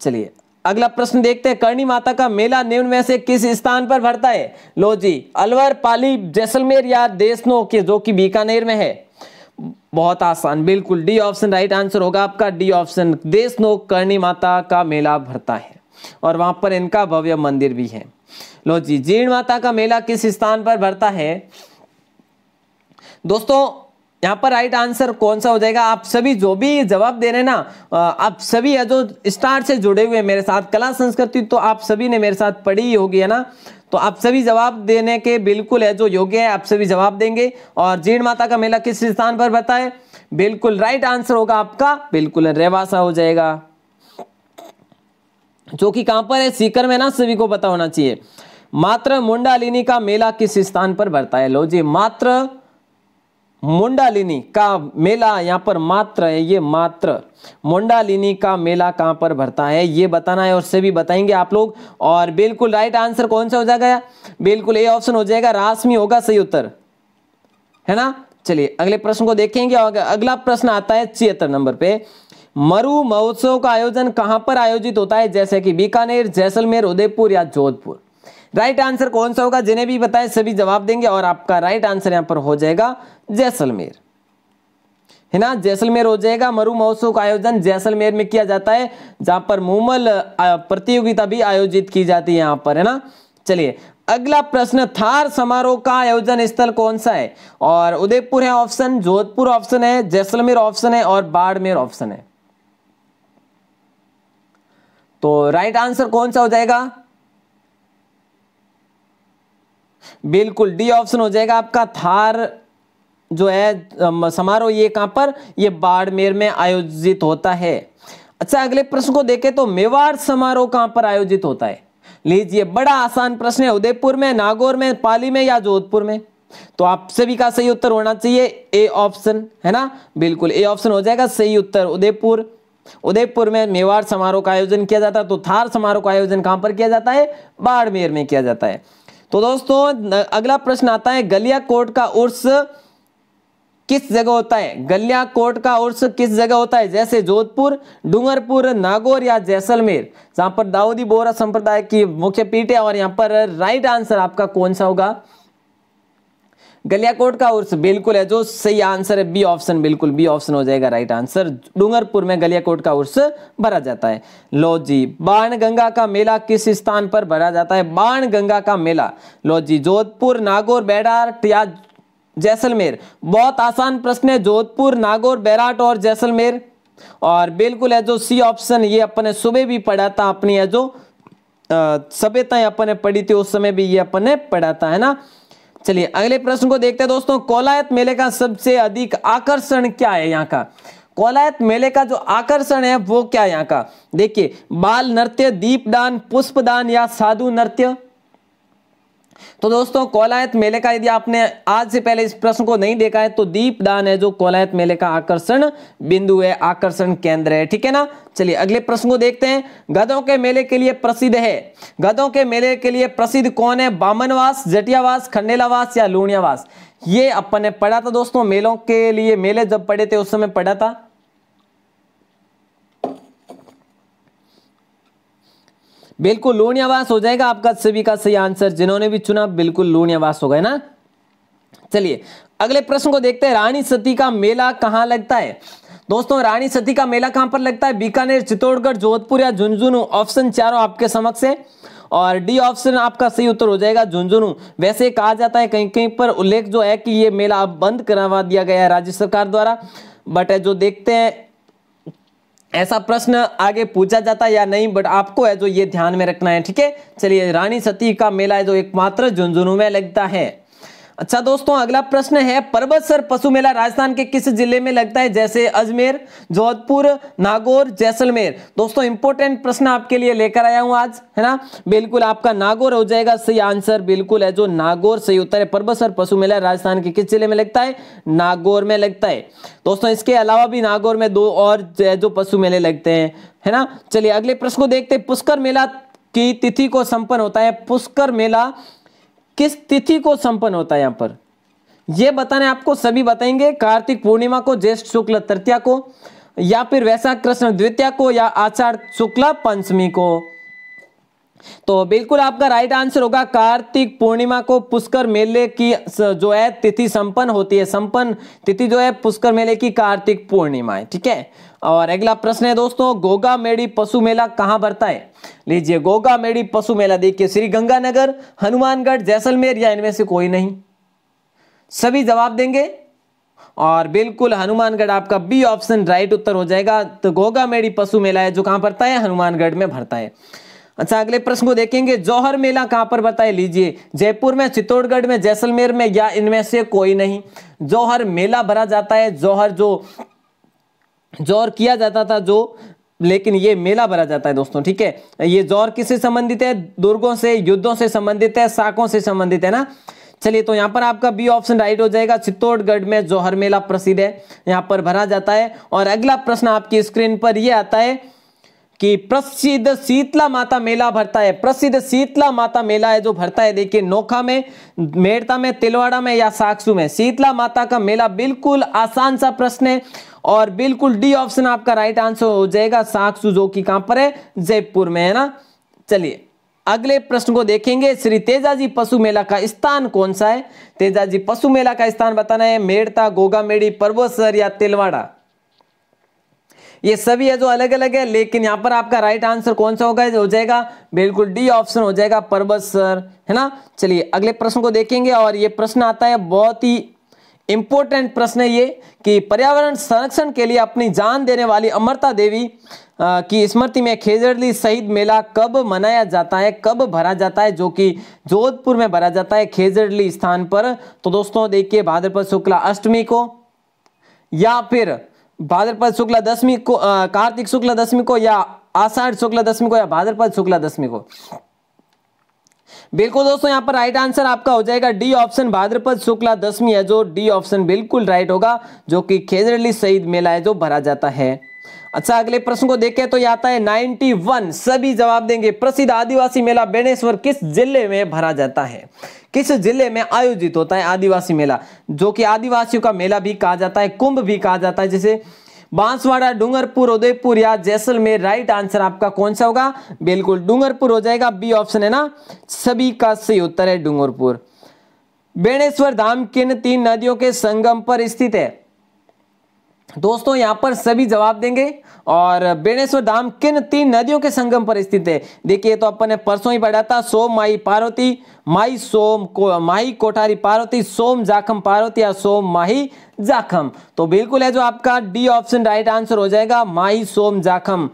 चलिए अगला प्रश्न देखते हैं करणी माता का मेला निम्न में से किस स्थान पर भरता है लो जी अलवर पाली जैसलमेर या देशनो के जो कि बीकानेर में है बहुत आसान बिल्कुल डी ऑप्शन राइट आंसर होगा आपका D option Deshnok Karni Mata का मेला भरता है और वहां पर इनका भव्य मंदिर भी है लो जी जीर्ण माता का मेला किस स्थान पर भरता है दोस्तों यहाँ पर राइट आंसर कौन सा हो जाएगा आप सभी जो भी जवाब दे रहे हैं ना आप सभी जो स्टार से जुड़े हुए मेरे साथ कला संस्कृति तो आप सभी ने मेरे साथ पढ़ी होगी है ना तो आप सभी जवाब देने के बिल्कुल है जो योग्य है आप सभी जवाब देंगे और जीण माता का मेला किस स्थान पर बता है बिल्कुल राइट आंसर होगा आपका बिल्कुल रेवासा हो जाएगा जो कि कहां पर है सीकर में ना सभी को पता होना चाहिए मात्र मुंडालिनी का मेला किस स्थान पर बढ़ता है लो जी मात्र मुंडालिनी का मेला यहाँ पर मात्र है ये मात्र मुंडालिनी का मेला कहाँ पर भरता है ये बताना है और से भी बताएंगे आप लोग और बिल्कुल राइट आंसर कौन सा हो जाएगा बिल्कुल ए ऑप्शन हो जाएगा रासमी होगा सही उत्तर है ना चलिए अगले प्रश्न को देखेंगे और अगला प्रश्न आता है छिहत्तर नंबर पे मरु महोत्सव का आयोजन कहाँ पर आयोजित होता है जैसे कि बीकानेर जैसलमेर उदयपुर या जोधपुर राइट आंसर कौन सा होगा जिन्हें भी बताएं सभी जवाब देंगे और आपका राइट आंसर यहाँ पर हो जाएगा जैसलमेर है ना जैसलमेर हो जाएगा मरु महोत्सव का आयोजन जैसलमेर में किया जाता है जहां पर मूमल प्रतियोगिता भी आयोजित की जाती है यहां पर है ना चलिए अगला प्रश्न थार समारोह का आयोजन स्थल कौन सा है और उदयपुर है ऑप्शन जोधपुर ऑप्शन है जैसलमेर ऑप्शन है और बाड़मेर ऑप्शन है तो राइट आंसर कौन सा हो जाएगा बिल्कुल डी ऑप्शन हो जाएगा आपका थार जो है समारोह ये कहाँ पर ये बाड़मेर में आयोजित होता है अच्छा अगले प्रश्न को देखें तो मेवाड़ समारोह कहाँ पर आयोजित होता है लीजिए बड़ा आसान प्रश्न है उदयपुर में नागौर में पाली में या जोधपुर में तो आप सभी का सही उत्तर होना चाहिए ए ऑप्शन है ना बिल्कुल ए ऑप्शन हो जाएगा सही उत्तर उदयपुर उदयपुर में मेवाड़ समारोह का आयोजन किया जाता है तो थार समारोह का आयोजन कहां पर किया जाता है बाड़मेर में किया जाता है तो दोस्तों अगला प्रश्न आता है गलिया कोट का उर्स किस जगह होता है गलिया कोट का उर्स किस जगह होता है जैसे जोधपुर डूंगरपुर नागौर या जैसलमेर जहां तो पर दाऊदी बोरा संप्रदाय की मुख्य पीठ है और यहां पर राइट आंसर आपका कौन सा होगा कोट का उर्स बिल्कुल है जो सही आंसर है बी ऑप्शन बिल्कुल बी ऑप्शन हो जाएगा राइट आंसर डूंगरपुर में गलिया कोट का उर्स भरा जाता है लो जी बाण गंगा का मेला किस स्थान पर भरा जाता है बाण गंगा का मेला लो जी जोधपुर नागौर बैडार या जैसलमेर बहुत आसान प्रश्न है जोधपुर नागौर बैराट और जैसलमेर और बिल्कुल है जो सी ऑप्शन ये अपने सुबह भी पढ़ा था अपनी है जो सभ्यता अपने पढ़ी थी उस समय भी ये अपने पढ़ा था है ना चलिए अगले प्रश्न को देखते हैं दोस्तों कोलायत मेले का सबसे अधिक आकर्षण क्या है यहाँ का कोलायत मेले का जो आकर्षण है वो क्या है यहाँ का देखिए बाल नृत्य दीपदान पुष्पदान या साधु नृत्य तो दोस्तों कोलायत मेले का यदि आपने आज से पहले इस प्रश्न को नहीं देखा है तो दीपदान है जो कोलायत मेले का आकर्षण बिंदु है आकर्षण केंद्र है ठीक है ना चलिए अगले प्रश्न को देखते हैं गधों के मेले के लिए प्रसिद्ध है गधों के मेले के लिए प्रसिद्ध कौन है बामनवास जटियावास खंडेलावास या लूणियावास ये अपन ने पढ़ा था दोस्तों मेलों के लिए मेले जब पढ़े थे उस समय पढ़ा था बिल्कुल आवास हो जाएगा आपका सभी का सही आंसर जिन्होंने भी चुना बिल्कुल हो गए ना चलिए अगले प्रश्न को देखते हैं रानी सती का मेला कहां लगता है दोस्तों रानी सती का मेला कहां पर लगता है बीकानेर चित्तौड़गढ़ जोधपुर या झुंझुनू ऑप्शन चारों आपके समक्ष है और डी ऑप्शन आपका सही उत्तर हो जाएगा झुंझुनू वैसे कहा जाता है कहीं कहीं पर उल्लेख जो है कि ये मेला अब बंद करवा दिया गया है राज्य सरकार द्वारा बट जो देखते हैं ऐसा प्रश्न आगे पूछा जाता है या नहीं बट आपको है जो ये ध्यान में रखना है ठीक है चलिए रानी सती का मेला है जो एकमात्र झुंझुनू में लगता है अच्छा दोस्तों अगला प्रश्न है पर्वत सर पशु मेला राजस्थान के किस जिले में लगता है जैसे अजमेर जोधपुर नागौर जैसलमेर दोस्तों इंपोर्टेंट प्रश्न आपके लिए लेकर आया हूं आज है ना बिल्कुल आपका नागौर हो जाएगा सही आंसर बिल्कुल है जो नागौर सही उत्तर है पर्वत सर पशु मेला राजस्थान के किस जिले में लगता है नागौर में लगता है दोस्तों इसके अलावा भी नागौर में दो और जो पशु मेले लगते हैं है ना चलिए अगले प्रश्न को देखते पुष्कर मेला की तिथि को संपन्न होता है पुष्कर मेला किस तिथि को संपन्न होता है यहां पर यह बताने आपको सभी बताएंगे कार्तिक पूर्णिमा को ज्येष्ठ शुक्ल तृतीया को या फिर वैसा कृष्ण द्वितीय को या आचार्य शुक्ला पंचमी को तो बिल्कुल आपका राइट आंसर होगा कार्तिक पूर्णिमा को पुष्कर मेले की जो है तिथि संपन्न होती है संपन्न तिथि जो है पुष्कर मेले की कार्तिक पूर्णिमा है ठीक है और अगला प्रश्न है दोस्तों गोगा मेड़ी पशु मेला कहाँ भरता है लीजिए गोगा मेड़ी पशु मेला देखिए श्री गंगानगर हनुमानगढ़ जैसलमेर या इनमें से कोई नहीं सभी जवाब देंगे और बिल्कुल हनुमानगढ़ आपका बी ऑप्शन राइट उत्तर हो जाएगा तो गोगा मेड़ी पशु मेला है जो कहाँ भरता है हनुमानगढ़ में भरता है अच्छा अगले प्रश्न को देखेंगे जौहर मेला कहाँ पर भरता है लीजिए जयपुर में चित्तौड़गढ़ में जैसलमेर में या इनमें से कोई नहीं जौहर मेला भरा जाता है जौहर जो जोर किया जाता था जो लेकिन ये मेला भरा जाता है दोस्तों ठीक है ये जोर किससे संबंधित है दुर्गों से युद्धों से संबंधित है साकों से संबंधित है ना चलिए तो यहाँ पर आपका बी ऑप्शन राइट हो जाएगा चित्तौड़गढ़ में जोहर मेला प्रसिद्ध है यहाँ पर भरा जाता है और अगला प्रश्न आपकी स्क्रीन पर यह आता है कि प्रसिद्ध शीतला माता मेला भरता है प्रसिद्ध शीतला माता मेला है जो भरता है देखिए नोखा में मेड़ता में तिलवाड़ा में या साक्सू में शीतला माता का मेला बिल्कुल आसान सा प्रश्न है और बिल्कुल डी ऑप्शन आपका राइट आंसर हो जाएगा साख सुजोकी कहां पर है जयपुर में है ना चलिए अगले प्रश्न को देखेंगे श्री तेजाजी पशु मेला का स्थान कौन सा है तेजाजी पशु मेला का स्थान बताना है मेड़ता गोगा मेड़ी पर्वसर या तिलवाड़ा ये सभी है जो अलग अलग है लेकिन यहां पर आपका राइट आंसर कौन सा होगा हो जाएगा बिल्कुल डी ऑप्शन हो जाएगा पर्वत सर है ना चलिए अगले प्रश्न को देखेंगे और ये प्रश्न आता है बहुत ही इंपोर्टेंट प्रश्न है ये कि पर्यावरण संरक्षण के लिए अपनी जान देने वाली अमृता देवी की स्मृति में खेजरली शहीद मेला कब मनाया जाता है कब भरा जाता है जो कि जोधपुर में भरा जाता है खेजरली स्थान पर तो दोस्तों देखिए भाद्रपद शुक्ला अष्टमी को या फिर भाद्रपद शुक्ला दशमी को कार्तिक शुक्ला दशमी को या आषाढ़ शुक्ला दशमी को या भाद्रपद शुक्ला दशमी को बिल्कुल दोस्तों यहाँ पर राइट आंसर आपका हो जाएगा डी ऑप्शन भाद्रपद शुक्ला दसवीं है जो डी ऑप्शन बिल्कुल राइट होगा जो कि खेजरली शहीद मेला है जो भरा जाता है अच्छा अगले प्रश्न को देखें तो यह आता है 91 सभी जवाब देंगे प्रसिद्ध आदिवासी मेला बेनेश्वर किस जिले में भरा जाता है किस जिले में आयोजित होता है आदिवासी मेला जो कि आदिवासियों का मेला भी कहा जाता है कुंभ भी कहा जाता है जिसे बांसवाड़ा डूंगरपुर उदयपुर या जैसलमेर राइट आंसर आपका कौन सा होगा बिल्कुल डूंगरपुर हो जाएगा बी ऑप्शन है ना सभी का सही उत्तर है डूंगरपुर बेणेश्वर धाम किन तीन नदियों के संगम पर स्थित है दोस्तों यहाँ पर सभी जवाब देंगे और बेणेश्वर धाम किन तीन नदियों के संगम पर स्थित है देखिए तो अपन ने परसों ही पढ़ा था सोम माई पार्वती माई सोम को माही कोठारी पार्वती सोम जाखम पार्वती या सोम माही जाखम तो बिल्कुल है जो आपका डी ऑप्शन राइट आंसर हो जाएगा माई सोम जाखम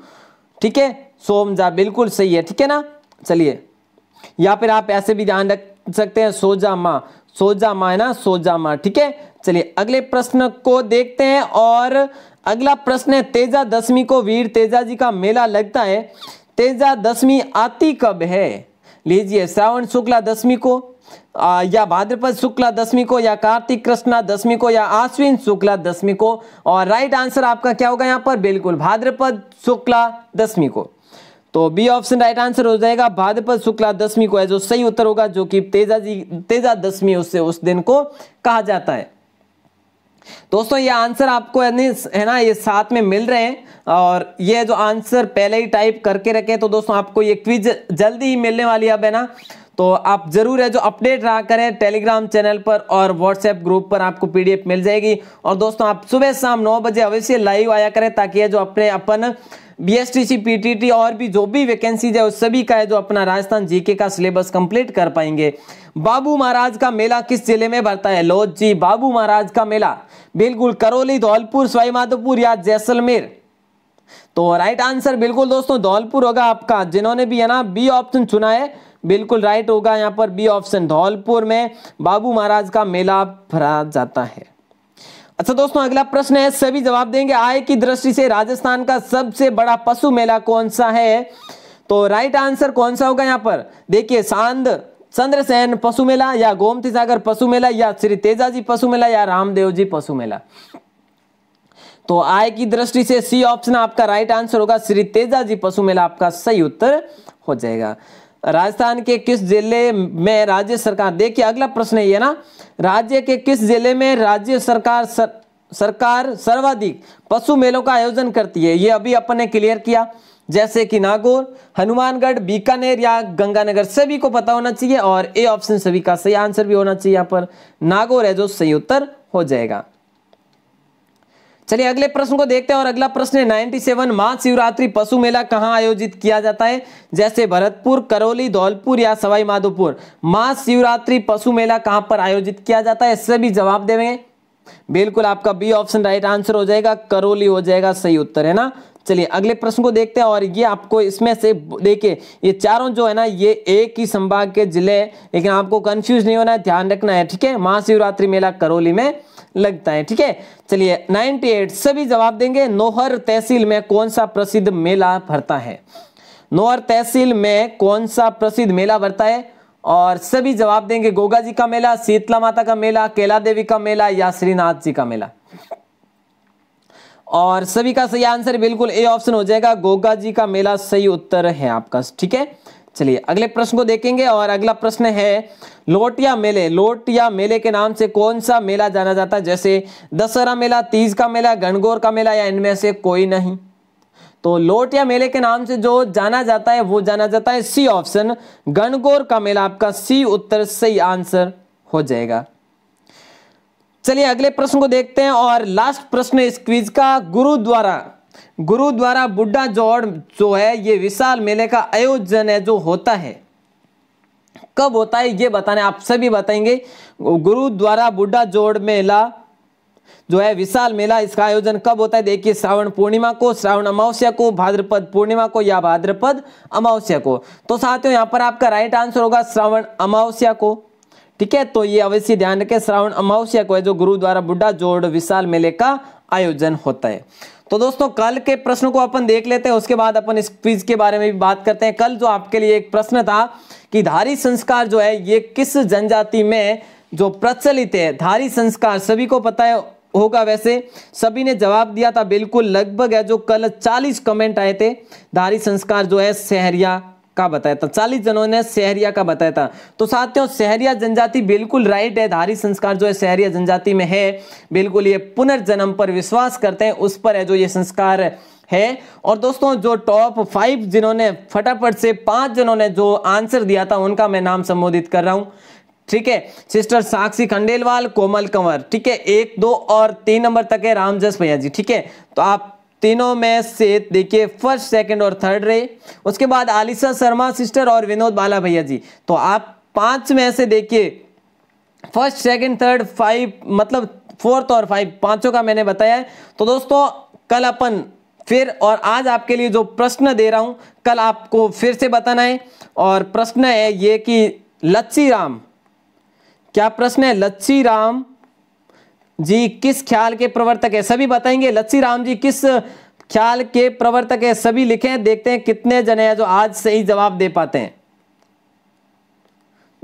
ठीक है सोम जा बिल्कुल सही है ठीक है ना चलिए या फिर आप ऐसे भी ध्यान रख सकते हैं सोजा माँ सोजामा है ना सोजामा ठीक है चलिए अगले प्रश्न को देखते हैं और अगला प्रश्न है तेजा दशमी को वीर तेजा जी का मेला लगता है तेजा दशमी आती कब है लीजिए श्रावण शुक्ला दशमी को आ, या भाद्रपद शुक्ला दशमी को या कार्तिक कृष्णा दशमी को या आश्विन शुक्ला दशमी को और राइट आंसर आपका क्या होगा यहाँ पर बिल्कुल भाद्रपद शुक्ला दशमी को तो बी ऑप्शन राइट आंसर हो जाएगा भाद्रपद शुक्ला दसवीं को है जो सही उत्तर होगा जो कि तेजा जी तेजा दसवीं उससे उस दिन को कहा जाता है दोस्तों ये आंसर आपको है ना ये साथ में मिल रहे हैं और ये जो आंसर पहले ही टाइप करके रखे तो दोस्तों आपको ये क्विज जल्दी ही मिलने वाली अब है ना तो आप ज़रूर है जो अपडेट रहा करें टेलीग्राम चैनल पर और व्हाट्सएप ग्रुप पर आपको पीडीएफ मिल जाएगी और दोस्तों आप सुबह शाम नौ बजे अवश्य लाइव आया करें ताकि जो अपने अपन बीएसटीसी पीटीटी और भी जो भी वैकेंसीज है उस सभी का है जो अपना राजस्थान जीके का सिलेबस कंप्लीट कर पाएंगे बाबू महाराज का मेला किस जिले में भरता है लोज जी बाबू महाराज का मेला बिल्कुल करौली धौलपुर स्वाईमाधोपुर या जैसलमेर तो राइट आंसर बिल्कुल दोस्तों धौलपुर होगा आपका जिन्होंने भी है ना बी ऑप्शन चुना है बिल्कुल राइट होगा यहाँ पर बी ऑप्शन धौलपुर में बाबू महाराज का मेला भरा जाता है अच्छा दोस्तों अगला प्रश्न है सभी जवाब देंगे आय की दृष्टि से राजस्थान का सबसे बड़ा पशु मेला कौन सा है तो राइट आंसर कौन सा होगा यहाँ पर देखिए सांद चंद्रसेन पशु मेला या गोमती सागर पशु मेला या श्री तेजाजी पशु मेला या रामदेव जी पशु मेला तो आय की दृष्टि से सी ऑप्शन आपका राइट आंसर होगा श्री तेजाजी पशु मेला आपका सही उत्तर हो जाएगा राजस्थान के किस जिले में राज्य सरकार देखिए अगला प्रश्न है ये ना राज्य के किस जिले में राज्य सरकार सर, सरकार सर्वाधिक पशु मेलों का आयोजन करती है ये अभी अपन ने क्लियर किया जैसे कि नागौर हनुमानगढ़ बीकानेर या गंगानगर सभी को पता होना चाहिए और ए ऑप्शन सभी का सही आंसर भी होना चाहिए यहाँ पर नागौर है जो सही उत्तर हो जाएगा चलिए अगले प्रश्न को देखते हैं और अगला प्रश्न है नाइनटी सेवन महाशिवरात्रि पशु मेला कहाँ आयोजित किया जाता है जैसे भरतपुर करौली धौलपुर या सवाई माधोपुर महाशिवरात्रि पशु मेला कहाँ पर आयोजित किया जाता है इससे भी जवाब देंगे बिल्कुल आपका बी ऑप्शन राइट आंसर हो जाएगा करौली हो जाएगा सही उत्तर है ना चलिए अगले प्रश्न को देखते हैं और ये आपको इसमें से देखिए ये चारों जो है ना ये एक ही संभाग के जिले हैं लेकिन आपको कंफ्यूज नहीं होना है ध्यान रखना है ठीक है महाशिवरात्रि मेला करौली में लगता है ठीक है चलिए 98 सभी जवाब देंगे नोहर तहसील में कौन सा प्रसिद्ध मेला भरता है नोहर तहसील में कौन सा प्रसिद्ध मेला भरता है और सभी जवाब देंगे गोगा जी का मेला शीतला माता का मेला केला देवी का मेला या श्रीनाथ जी का मेला और सभी का सही आंसर बिल्कुल ए ऑप्शन हो जाएगा गोगा जी का मेला सही उत्तर है आपका ठीक है चलिए अगले प्रश्न को देखेंगे और अगला प्रश्न है लोटिया मेले लोटिया मेले के नाम से कौन सा मेला जाना जाता है जैसे दशहरा मेला तीज का मेला गणगौर का मेला या इनमें से कोई नहीं तो लोटिया मेले के नाम से जो जाना जाता है वो जाना जाता है सी ऑप्शन गणगौर का मेला आपका सी उत्तर सही आंसर हो जाएगा चलिए अगले प्रश्न को देखते हैं और लास्ट प्रश्न इस क्विज का गुरु द्वारा गुरुद्वारा बुड्ढा जोड़ जो है ये विशाल मेले का आयोजन है जो होता है कब होता है ये बताने आप सभी बताएंगे गुरुद्वारा बुढ़ा जोड़ मेला जो है विशाल मेला इसका आयोजन कब होता है देखिए श्रावण पूर्णिमा को श्रावण अमावस्या को भाद्रपद पूर्णिमा को या भाद्रपद अमावस्या को तो साथियों यहां पर आपका राइट आंसर होगा श्रावण अमावस्या को ठीक है तो ये अवश्य ध्यान रखें श्रावण अमावस्या को है जो गुरुद्वारा बुड्ढा जोड़ विशाल मेले का आयोजन होता है तो दोस्तों कल के प्रश्न को अपन देख लेते हैं उसके बाद अपन इस क्विज के बारे में भी बात करते हैं कल जो आपके लिए एक प्रश्न था कि धारी संस्कार जो है ये किस जनजाति में जो प्रचलित है धारी संस्कार सभी को पता है होगा वैसे सभी ने जवाब दिया था बिल्कुल लगभग है जो कल 40 कमेंट आए थे धारी संस्कार जो है सहरिया का बताया था चालीस जनों ने सहरिया का बताया था तो साथियों सहरिया जनजाति बिल्कुल राइट है धारी संस्कार जो है सहरिया जनजाति में है बिल्कुल ये पुनर्जन्म पर विश्वास करते हैं उस पर है जो ये संस्कार है और दोस्तों जो टॉप फाइव जिन्होंने फटाफट से पांच जनों ने जो आंसर दिया था उनका मैं नाम संबोधित कर रहा हूं ठीक है सिस्टर साक्षी खंडेलवाल कोमल कंवर ठीक है एक दो और तीन नंबर तक है रामजस भैया जी ठीक है तो आप तीनों में से देखिए फर्स्ट सेकंड और थर्ड रहे उसके बाद आलिशा शर्मा सिस्टर और विनोद बाला भैया जी तो आप पांच में से देखिए फर्स्ट सेकंड थर्ड फाइव मतलब फोर्थ और फाइव पांचों का मैंने बताया है तो दोस्तों कल अपन फिर और आज आपके लिए जो प्रश्न दे रहा हूं कल आपको फिर से बताना है और प्रश्न है ये कि लच्छी राम क्या प्रश्न है लच्छी राम जी किस ख्याल के प्रवर्तक है सभी बताएंगे लच्छी राम जी किस ख्याल के प्रवर्तक है सभी लिखे हैं देखते हैं कितने जने हैं जो आज सही जवाब दे पाते हैं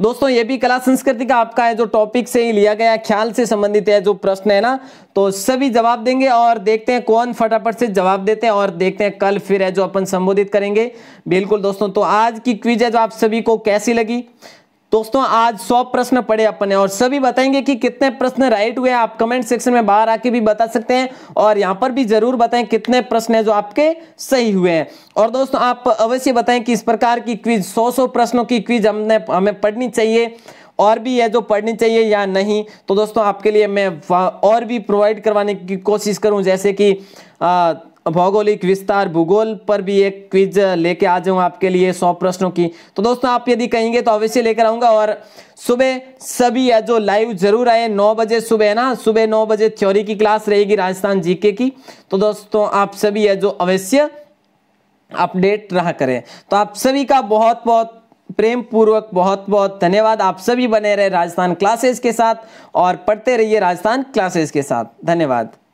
दोस्तों ये भी कला संस्कृति का आपका है जो टॉपिक से ही लिया गया ख्याल से संबंधित है जो प्रश्न है ना तो सभी जवाब देंगे और देखते हैं कौन फटाफट से जवाब देते हैं और देखते हैं कल फिर है जो अपन संबोधित करेंगे बिल्कुल दोस्तों तो आज की क्विज है जो आप सभी को कैसी लगी दोस्तों आज 100 प्रश्न पड़े अपने और सभी बताएंगे कि कितने प्रश्न राइट हुए आप कमेंट सेक्शन में बाहर आके भी बता सकते हैं और यहाँ पर भी जरूर बताएं कितने प्रश्न है जो आपके सही हुए हैं और दोस्तों आप अवश्य बताएं कि इस प्रकार की क्विज 100-100 प्रश्नों की क्विज हमने हमें पढ़नी चाहिए और भी है जो पढ़नी चाहिए या नहीं तो दोस्तों आपके लिए मैं और भी प्रोवाइड करवाने की कोशिश करूँ जैसे कि आ, भौगोलिक विस्तार भूगोल पर भी एक क्विज लेके आ जाऊँ आपके लिए सौ प्रश्नों की तो दोस्तों आप यदि कहेंगे तो अवश्य लेकर आऊँगा और सुबह सभी है जो लाइव जरूर आए नौ बजे सुबह है ना सुबह नौ बजे थ्योरी की क्लास रहेगी राजस्थान जीके की तो दोस्तों आप सभी है जो अवश्य अपडेट रहा करें तो आप सभी का बहुत बहुत प्रेम पूर्वक बहुत बहुत धन्यवाद आप सभी बने रहे राजस्थान क्लासेस के साथ और पढ़ते रहिए राजस्थान क्लासेस के साथ धन्यवाद